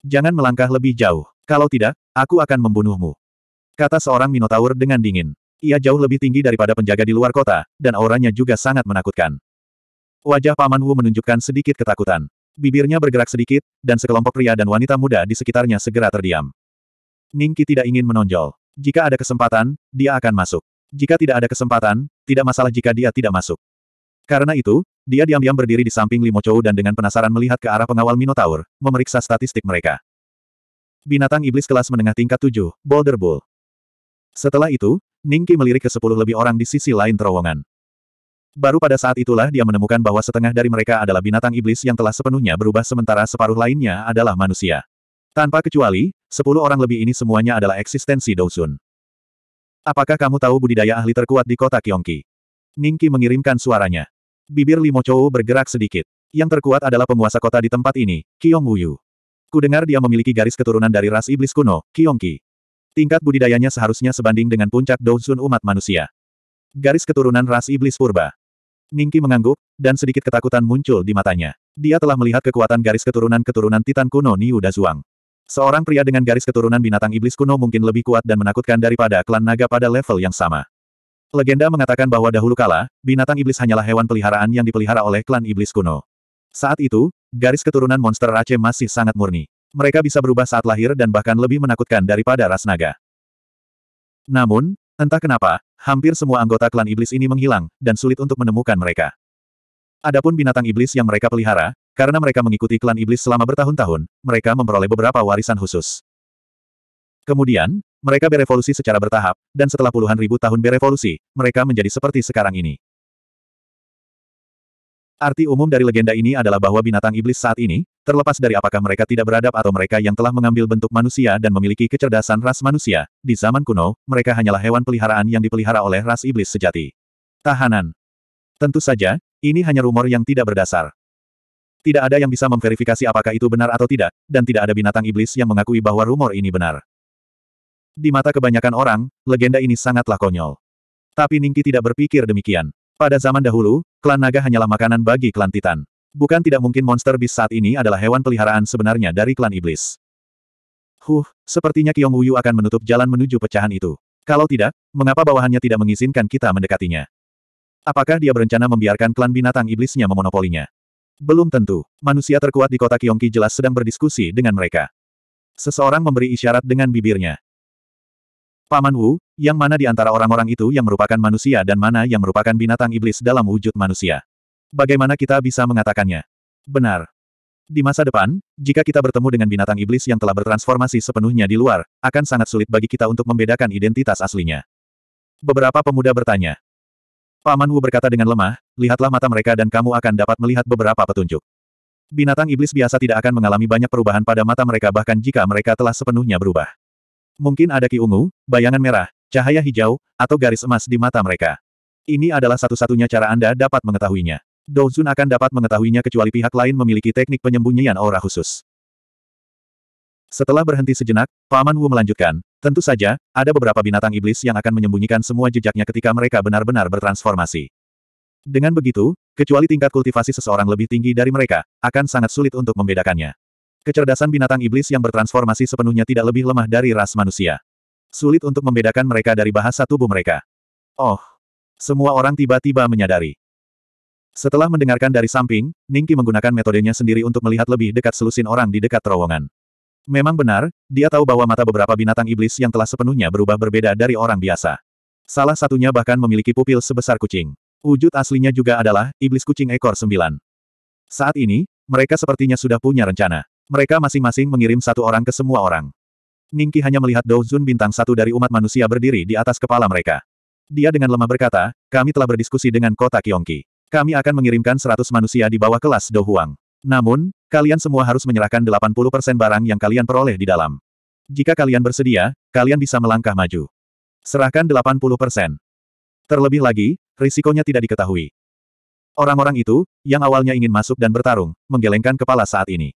Jangan melangkah lebih jauh. Kalau tidak, aku akan membunuhmu. Kata seorang Minotaur dengan dingin. Ia jauh lebih tinggi daripada penjaga di luar kota, dan auranya juga sangat menakutkan. Wajah Paman Wu menunjukkan sedikit ketakutan. Bibirnya bergerak sedikit, dan sekelompok pria dan wanita muda di sekitarnya segera terdiam. Ningki tidak ingin menonjol. Jika ada kesempatan, dia akan masuk. Jika tidak ada kesempatan, tidak masalah jika dia tidak masuk. Karena itu, dia diam-diam berdiri di samping Limo Chou dan dengan penasaran melihat ke arah pengawal Minotaur, memeriksa statistik mereka. Binatang iblis kelas menengah tingkat 7, Boulder Bull. Setelah itu, Ningki melirik ke sepuluh lebih orang di sisi lain terowongan. Baru pada saat itulah dia menemukan bahwa setengah dari mereka adalah binatang iblis yang telah sepenuhnya berubah sementara separuh lainnya adalah manusia. Tanpa kecuali, Sepuluh orang lebih ini semuanya adalah eksistensi Douzun. Apakah kamu tahu budidaya ahli terkuat di kota Kyongki? Ningki mengirimkan suaranya. Bibir Limo Chou bergerak sedikit. Yang terkuat adalah penguasa kota di tempat ini, Kyong Wuyu. Kudengar dia memiliki garis keturunan dari ras iblis kuno, Kyongki. Tingkat budidayanya seharusnya sebanding dengan puncak Douzun umat manusia. Garis keturunan ras iblis purba. Ningki mengangguk, dan sedikit ketakutan muncul di matanya. Dia telah melihat kekuatan garis keturunan-keturunan Titan kuno Niu Dazuang. Seorang pria dengan garis keturunan binatang iblis kuno mungkin lebih kuat dan menakutkan daripada klan naga pada level yang sama. Legenda mengatakan bahwa dahulu kala, binatang iblis hanyalah hewan peliharaan yang dipelihara oleh klan iblis kuno. Saat itu, garis keturunan monster Aceh masih sangat murni. Mereka bisa berubah saat lahir dan bahkan lebih menakutkan daripada ras naga. Namun, entah kenapa, hampir semua anggota klan iblis ini menghilang, dan sulit untuk menemukan mereka. Adapun binatang iblis yang mereka pelihara, karena mereka mengikuti klan iblis selama bertahun-tahun, mereka memperoleh beberapa warisan khusus. Kemudian, mereka berevolusi secara bertahap, dan setelah puluhan ribu tahun berevolusi, mereka menjadi seperti sekarang ini. Arti umum dari legenda ini adalah bahwa binatang iblis saat ini, terlepas dari apakah mereka tidak beradab atau mereka yang telah mengambil bentuk manusia dan memiliki kecerdasan ras manusia, di zaman kuno, mereka hanyalah hewan peliharaan yang dipelihara oleh ras iblis sejati. Tahanan. Tentu saja, ini hanya rumor yang tidak berdasar. Tidak ada yang bisa memverifikasi apakah itu benar atau tidak, dan tidak ada binatang iblis yang mengakui bahwa rumor ini benar. Di mata kebanyakan orang, legenda ini sangatlah konyol. Tapi Ningki tidak berpikir demikian. Pada zaman dahulu, klan naga hanyalah makanan bagi klan titan. Bukan tidak mungkin monster bis saat ini adalah hewan peliharaan sebenarnya dari klan iblis. Huh, sepertinya Kiong Wuyu akan menutup jalan menuju pecahan itu. Kalau tidak, mengapa bawahannya tidak mengizinkan kita mendekatinya? Apakah dia berencana membiarkan klan binatang iblisnya memonopolinya? Belum tentu. Manusia terkuat di kota Kiongki jelas sedang berdiskusi dengan mereka. Seseorang memberi isyarat dengan bibirnya. Paman Wu, yang mana di antara orang-orang itu yang merupakan manusia dan mana yang merupakan binatang iblis dalam wujud manusia? Bagaimana kita bisa mengatakannya? Benar. Di masa depan, jika kita bertemu dengan binatang iblis yang telah bertransformasi sepenuhnya di luar, akan sangat sulit bagi kita untuk membedakan identitas aslinya. Beberapa pemuda bertanya, Paman Wu berkata dengan lemah, lihatlah mata mereka dan kamu akan dapat melihat beberapa petunjuk. Binatang iblis biasa tidak akan mengalami banyak perubahan pada mata mereka bahkan jika mereka telah sepenuhnya berubah. Mungkin ada ki ungu, bayangan merah, cahaya hijau, atau garis emas di mata mereka. Ini adalah satu-satunya cara Anda dapat mengetahuinya. Douzun akan dapat mengetahuinya kecuali pihak lain memiliki teknik penyembunyian aura khusus. Setelah berhenti sejenak, Paman Wu melanjutkan, Tentu saja, ada beberapa binatang iblis yang akan menyembunyikan semua jejaknya ketika mereka benar-benar bertransformasi. Dengan begitu, kecuali tingkat kultivasi seseorang lebih tinggi dari mereka, akan sangat sulit untuk membedakannya. Kecerdasan binatang iblis yang bertransformasi sepenuhnya tidak lebih lemah dari ras manusia. Sulit untuk membedakan mereka dari bahasa tubuh mereka. Oh, semua orang tiba-tiba menyadari. Setelah mendengarkan dari samping, Ningki menggunakan metodenya sendiri untuk melihat lebih dekat selusin orang di dekat terowongan. Memang benar, dia tahu bahwa mata beberapa binatang iblis yang telah sepenuhnya berubah berbeda dari orang biasa. Salah satunya bahkan memiliki pupil sebesar kucing. Wujud aslinya juga adalah iblis kucing ekor sembilan. Saat ini, mereka sepertinya sudah punya rencana. Mereka masing-masing mengirim satu orang ke semua orang. Ningki hanya melihat Douzun bintang satu dari umat manusia berdiri di atas kepala mereka. Dia dengan lemah berkata, kami telah berdiskusi dengan kota Kiongki. Kami akan mengirimkan seratus manusia di bawah kelas Dohuang. Namun, kalian semua harus menyerahkan 80% barang yang kalian peroleh di dalam. Jika kalian bersedia, kalian bisa melangkah maju. Serahkan 80%. Terlebih lagi, risikonya tidak diketahui. Orang-orang itu, yang awalnya ingin masuk dan bertarung, menggelengkan kepala saat ini.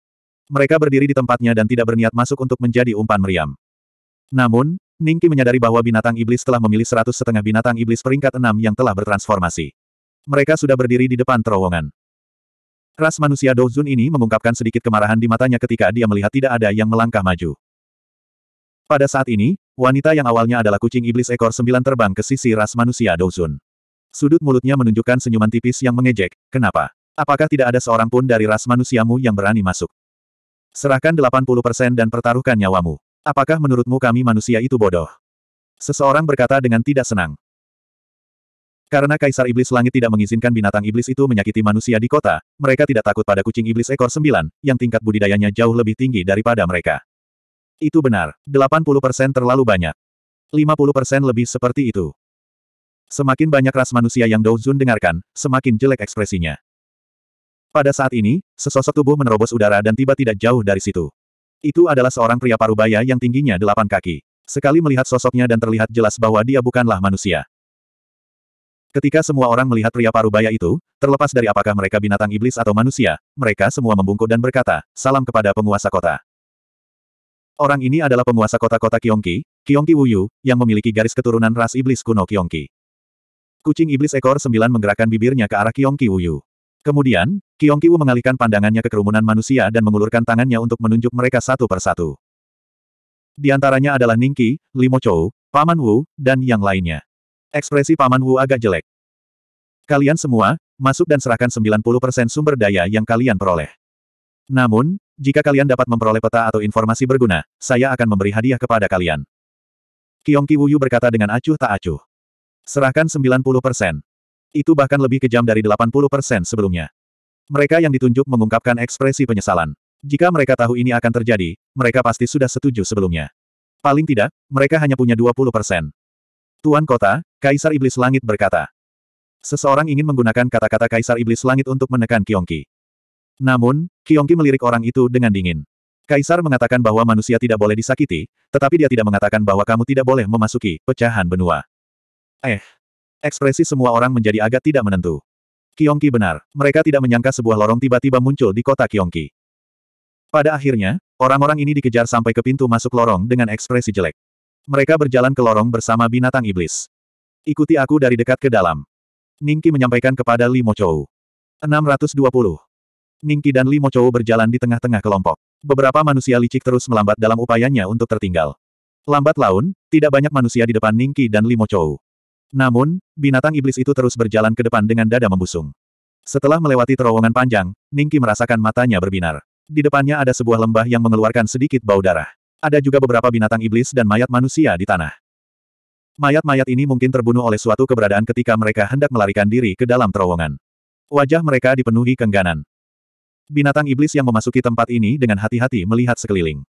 Mereka berdiri di tempatnya dan tidak berniat masuk untuk menjadi umpan meriam. Namun, Ningki menyadari bahwa binatang iblis telah memilih seratus setengah binatang iblis peringkat enam yang telah bertransformasi. Mereka sudah berdiri di depan terowongan. Ras manusia Douzun ini mengungkapkan sedikit kemarahan di matanya ketika dia melihat tidak ada yang melangkah maju. Pada saat ini, wanita yang awalnya adalah kucing iblis ekor sembilan terbang ke sisi ras manusia Douzun. Sudut mulutnya menunjukkan senyuman tipis yang mengejek, kenapa? Apakah tidak ada seorang pun dari ras manusiamu yang berani masuk? Serahkan 80% dan pertaruhkan nyawamu. Apakah menurutmu kami manusia itu bodoh? Seseorang berkata dengan tidak senang. Karena Kaisar Iblis Langit tidak mengizinkan binatang iblis itu menyakiti manusia di kota, mereka tidak takut pada kucing iblis ekor sembilan, yang tingkat budidayanya jauh lebih tinggi daripada mereka. Itu benar, 80% terlalu banyak. 50% lebih seperti itu. Semakin banyak ras manusia yang Douzun dengarkan, semakin jelek ekspresinya. Pada saat ini, sesosok tubuh menerobos udara dan tiba tidak jauh dari situ. Itu adalah seorang pria parubaya yang tingginya delapan kaki. Sekali melihat sosoknya dan terlihat jelas bahwa dia bukanlah manusia. Ketika semua orang melihat pria parubaya itu, terlepas dari apakah mereka binatang iblis atau manusia, mereka semua membungkuk dan berkata, salam kepada penguasa kota. Orang ini adalah penguasa kota-kota Kyongki, Kyongki Wuyu, yang memiliki garis keturunan ras iblis kuno Kyongki. Kucing iblis ekor sembilan menggerakkan bibirnya ke arah Kyongki Wuyu. Kemudian, Kyongki Wu mengalihkan pandangannya ke kerumunan manusia dan mengulurkan tangannya untuk menunjuk mereka satu persatu. Di antaranya adalah Ningki, Limo Chou, Paman Wu, dan yang lainnya. Ekspresi Paman Wu agak jelek. Kalian semua, masuk dan serahkan 90% sumber daya yang kalian peroleh. Namun, jika kalian dapat memperoleh peta atau informasi berguna, saya akan memberi hadiah kepada kalian. Ki Wuyu berkata dengan acuh tak acuh. Serahkan 90%. Itu bahkan lebih kejam dari 80% sebelumnya. Mereka yang ditunjuk mengungkapkan ekspresi penyesalan. Jika mereka tahu ini akan terjadi, mereka pasti sudah setuju sebelumnya. Paling tidak, mereka hanya punya 20 persen. Tuan Kota, Kaisar Iblis Langit berkata. Seseorang ingin menggunakan kata-kata Kaisar Iblis Langit untuk menekan Kiongki. Namun, Kiongki melirik orang itu dengan dingin. Kaisar mengatakan bahwa manusia tidak boleh disakiti, tetapi dia tidak mengatakan bahwa kamu tidak boleh memasuki pecahan benua. Eh. Ekspresi semua orang menjadi agak tidak menentu. Kiongki benar, mereka tidak menyangka sebuah lorong tiba-tiba muncul di kota Kiongki. Pada akhirnya, orang-orang ini dikejar sampai ke pintu masuk lorong dengan ekspresi jelek. Mereka berjalan ke lorong bersama binatang iblis. Ikuti aku dari dekat ke dalam. Ningki menyampaikan kepada Li Mochou. 620. Ningki dan Li Mochou berjalan di tengah-tengah kelompok. Beberapa manusia licik terus melambat dalam upayanya untuk tertinggal. Lambat laun, tidak banyak manusia di depan Ningki dan Li Mochou. Namun, binatang iblis itu terus berjalan ke depan dengan dada membusung. Setelah melewati terowongan panjang, Ningki merasakan matanya berbinar. Di depannya ada sebuah lembah yang mengeluarkan sedikit bau darah ada juga beberapa binatang iblis dan mayat manusia di tanah. Mayat-mayat ini mungkin terbunuh oleh suatu keberadaan ketika mereka hendak melarikan diri ke dalam terowongan. Wajah mereka dipenuhi kengganan. Binatang iblis yang memasuki tempat ini dengan hati-hati melihat sekeliling.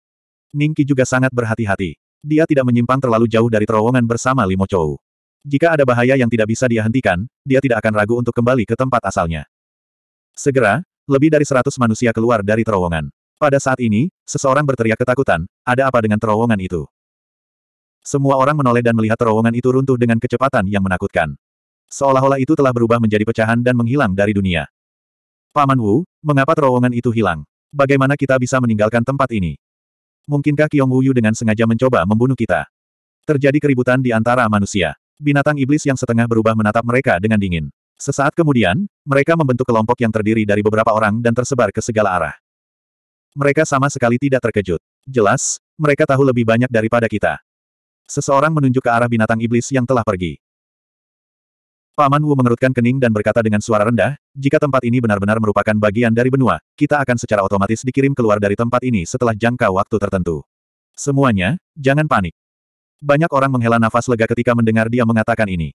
Ningki juga sangat berhati-hati. Dia tidak menyimpang terlalu jauh dari terowongan bersama Limo Chou. Jika ada bahaya yang tidak bisa dia hentikan, dia tidak akan ragu untuk kembali ke tempat asalnya. Segera, lebih dari seratus manusia keluar dari terowongan. Pada saat ini, seseorang berteriak ketakutan, ada apa dengan terowongan itu? Semua orang menoleh dan melihat terowongan itu runtuh dengan kecepatan yang menakutkan. Seolah-olah itu telah berubah menjadi pecahan dan menghilang dari dunia. Paman Wu, mengapa terowongan itu hilang? Bagaimana kita bisa meninggalkan tempat ini? Mungkinkah Qiong Wuyu dengan sengaja mencoba membunuh kita? Terjadi keributan di antara manusia. Binatang iblis yang setengah berubah menatap mereka dengan dingin. Sesaat kemudian, mereka membentuk kelompok yang terdiri dari beberapa orang dan tersebar ke segala arah. Mereka sama sekali tidak terkejut. Jelas, mereka tahu lebih banyak daripada kita. Seseorang menunjuk ke arah binatang iblis yang telah pergi. Paman Wu mengerutkan kening dan berkata dengan suara rendah, jika tempat ini benar-benar merupakan bagian dari benua, kita akan secara otomatis dikirim keluar dari tempat ini setelah jangka waktu tertentu. Semuanya, jangan panik. Banyak orang menghela nafas lega ketika mendengar dia mengatakan ini.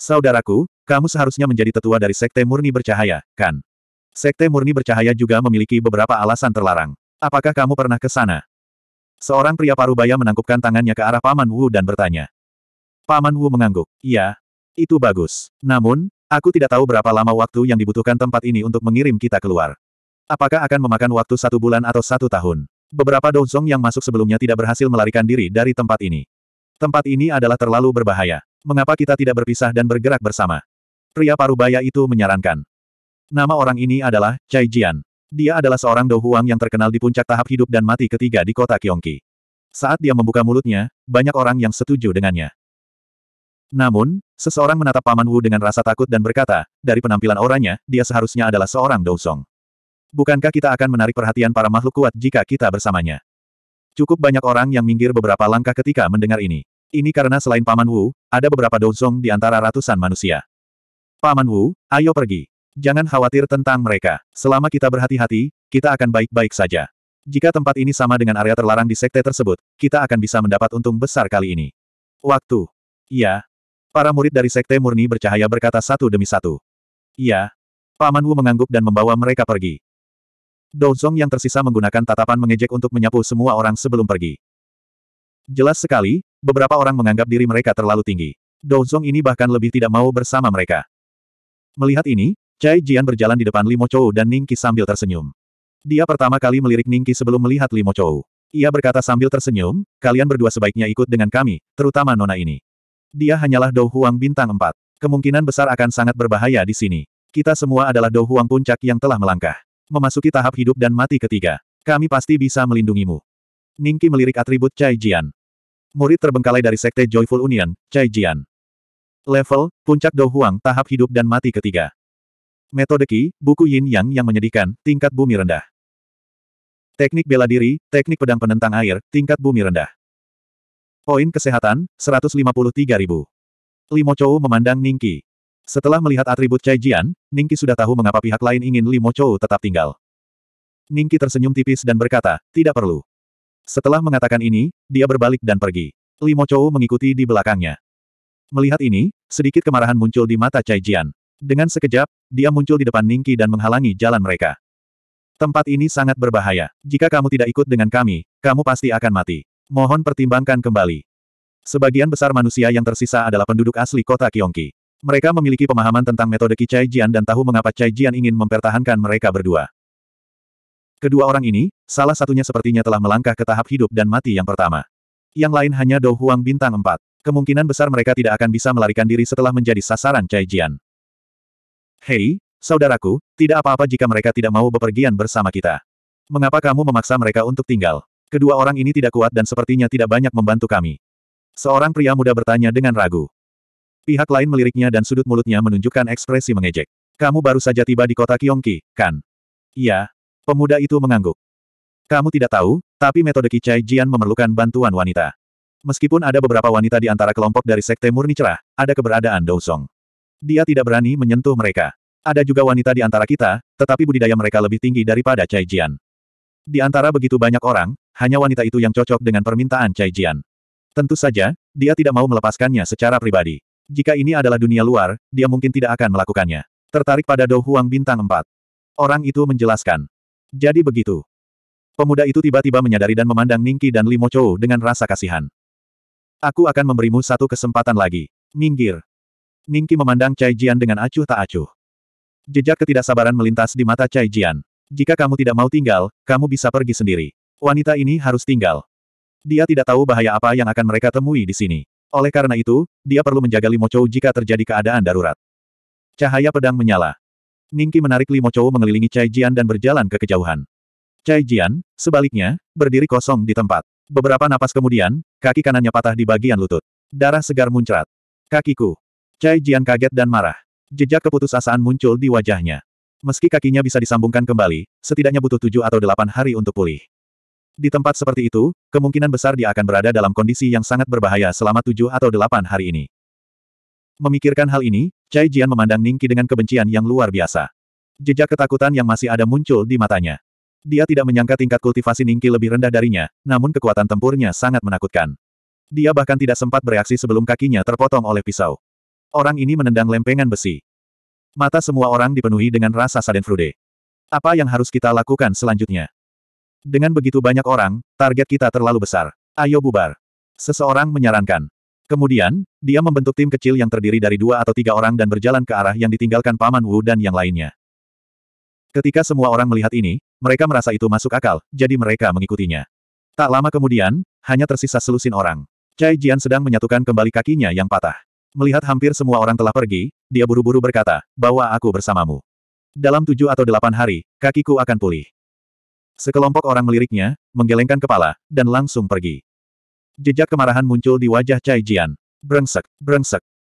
Saudaraku, kamu seharusnya menjadi tetua dari Sekte Murni Bercahaya, kan? Sekte murni bercahaya juga memiliki beberapa alasan terlarang. Apakah kamu pernah ke sana? Seorang pria parubaya menangkupkan tangannya ke arah Paman Wu dan bertanya. Paman Wu mengangguk. Iya, itu bagus. Namun, aku tidak tahu berapa lama waktu yang dibutuhkan tempat ini untuk mengirim kita keluar. Apakah akan memakan waktu satu bulan atau satu tahun? Beberapa dozong yang masuk sebelumnya tidak berhasil melarikan diri dari tempat ini. Tempat ini adalah terlalu berbahaya. Mengapa kita tidak berpisah dan bergerak bersama? Pria parubaya itu menyarankan. Nama orang ini adalah Cai Jian. Dia adalah seorang Huang yang terkenal di puncak tahap hidup dan mati ketiga di kota Kyongki. Saat dia membuka mulutnya, banyak orang yang setuju dengannya. Namun, seseorang menatap Paman Wu dengan rasa takut dan berkata, dari penampilan orangnya, dia seharusnya adalah seorang Dousong. Bukankah kita akan menarik perhatian para makhluk kuat jika kita bersamanya? Cukup banyak orang yang minggir beberapa langkah ketika mendengar ini. Ini karena selain Paman Wu, ada beberapa Douzong di antara ratusan manusia. Paman Wu, ayo pergi. Jangan khawatir tentang mereka. Selama kita berhati-hati, kita akan baik-baik saja. Jika tempat ini sama dengan area terlarang di sekte tersebut, kita akan bisa mendapat untung besar kali ini. Waktu. Iya. Para murid dari sekte murni bercahaya berkata satu demi satu. Iya. Paman Wu mengangguk dan membawa mereka pergi. Dozong yang tersisa menggunakan tatapan mengejek untuk menyapu semua orang sebelum pergi. Jelas sekali, beberapa orang menganggap diri mereka terlalu tinggi. Dozong ini bahkan lebih tidak mau bersama mereka. Melihat ini, Cai Jian berjalan di depan Limo Chou dan Ningki sambil tersenyum. Dia pertama kali melirik Ningki sebelum melihat Limo Chou. Ia berkata sambil tersenyum, kalian berdua sebaiknya ikut dengan kami, terutama nona ini. Dia hanyalah Dou Huang bintang 4. Kemungkinan besar akan sangat berbahaya di sini. Kita semua adalah Dou Huang puncak yang telah melangkah. Memasuki tahap hidup dan mati ketiga. Kami pasti bisa melindungimu. Ningki melirik atribut Cai Jian. Murid terbengkalai dari Sekte Joyful Union, Cai Jian. Level, Puncak Dou Huang, tahap hidup dan mati ketiga. Metode Qi, buku Yin Yang yang menyedihkan, tingkat bumi rendah. Teknik bela diri, teknik pedang penentang air, tingkat bumi rendah. Poin kesehatan, 153.000. Limo Chou memandang Ningki. Setelah melihat atribut Cai Jian, Ningki sudah tahu mengapa pihak lain ingin Limo Chou tetap tinggal. Ningki tersenyum tipis dan berkata, tidak perlu. Setelah mengatakan ini, dia berbalik dan pergi. Limo Chou mengikuti di belakangnya. Melihat ini, sedikit kemarahan muncul di mata Cai Jian. Dengan sekejap, dia muncul di depan Ningki dan menghalangi jalan mereka. Tempat ini sangat berbahaya. Jika kamu tidak ikut dengan kami, kamu pasti akan mati. Mohon pertimbangkan kembali. Sebagian besar manusia yang tersisa adalah penduduk asli kota Kiongki. Mereka memiliki pemahaman tentang metode Kichai Jian dan tahu mengapa Chai Jian ingin mempertahankan mereka berdua. Kedua orang ini, salah satunya sepertinya telah melangkah ke tahap hidup dan mati yang pertama. Yang lain hanya Dou Huang bintang 4. Kemungkinan besar mereka tidak akan bisa melarikan diri setelah menjadi sasaran Chai Jian. Hei, saudaraku, tidak apa-apa jika mereka tidak mau bepergian bersama kita. Mengapa kamu memaksa mereka untuk tinggal? Kedua orang ini tidak kuat dan sepertinya tidak banyak membantu kami. Seorang pria muda bertanya dengan ragu. Pihak lain meliriknya dan sudut mulutnya menunjukkan ekspresi mengejek. Kamu baru saja tiba di kota Kyongki, kan? Iya. Pemuda itu mengangguk. Kamu tidak tahu, tapi metode Kicai Jian memerlukan bantuan wanita. Meskipun ada beberapa wanita di antara kelompok dari Sekte Murni Cerah, ada keberadaan Dou Song. Dia tidak berani menyentuh mereka. Ada juga wanita di antara kita, tetapi budidaya mereka lebih tinggi daripada Cai Jian. Di antara begitu banyak orang, hanya wanita itu yang cocok dengan permintaan Cai Jian. Tentu saja, dia tidak mau melepaskannya secara pribadi. Jika ini adalah dunia luar, dia mungkin tidak akan melakukannya. Tertarik pada Do Huang Bintang 4. Orang itu menjelaskan. Jadi begitu. Pemuda itu tiba-tiba menyadari dan memandang Ningki dan Limo Chou dengan rasa kasihan. Aku akan memberimu satu kesempatan lagi. Minggir. Ningki memandang Cai Jian dengan acuh tak acuh. Jejak ketidaksabaran melintas di mata Cai Jian. Jika kamu tidak mau tinggal, kamu bisa pergi sendiri. Wanita ini harus tinggal. Dia tidak tahu bahaya apa yang akan mereka temui di sini. Oleh karena itu, dia perlu menjaga Limo Chou jika terjadi keadaan darurat. Cahaya pedang menyala. Ningki menarik Limo Chou mengelilingi Cai Jian dan berjalan ke kejauhan. Cai Jian, sebaliknya, berdiri kosong di tempat. Beberapa napas kemudian, kaki kanannya patah di bagian lutut. Darah segar muncrat. Kakiku. Cai Jian kaget dan marah. Jejak keputusasaan muncul di wajahnya. Meski kakinya bisa disambungkan kembali, setidaknya butuh tujuh atau delapan hari untuk pulih. Di tempat seperti itu, kemungkinan besar dia akan berada dalam kondisi yang sangat berbahaya selama tujuh atau delapan hari ini. Memikirkan hal ini, Cai Jian memandang Ningki dengan kebencian yang luar biasa. Jejak ketakutan yang masih ada muncul di matanya. Dia tidak menyangka tingkat kultivasi Ningki lebih rendah darinya, namun kekuatan tempurnya sangat menakutkan. Dia bahkan tidak sempat bereaksi sebelum kakinya terpotong oleh pisau. Orang ini menendang lempengan besi. Mata semua orang dipenuhi dengan rasa sadenfrude. Apa yang harus kita lakukan selanjutnya? Dengan begitu banyak orang, target kita terlalu besar. Ayo bubar. Seseorang menyarankan. Kemudian, dia membentuk tim kecil yang terdiri dari dua atau tiga orang dan berjalan ke arah yang ditinggalkan Paman Wu dan yang lainnya. Ketika semua orang melihat ini, mereka merasa itu masuk akal, jadi mereka mengikutinya. Tak lama kemudian, hanya tersisa selusin orang. Cai Jian sedang menyatukan kembali kakinya yang patah. Melihat hampir semua orang telah pergi, dia buru-buru berkata, bawa aku bersamamu. Dalam tujuh atau delapan hari, kakiku akan pulih. Sekelompok orang meliriknya, menggelengkan kepala, dan langsung pergi. Jejak kemarahan muncul di wajah Cai Jian. Brengsek, brengsek,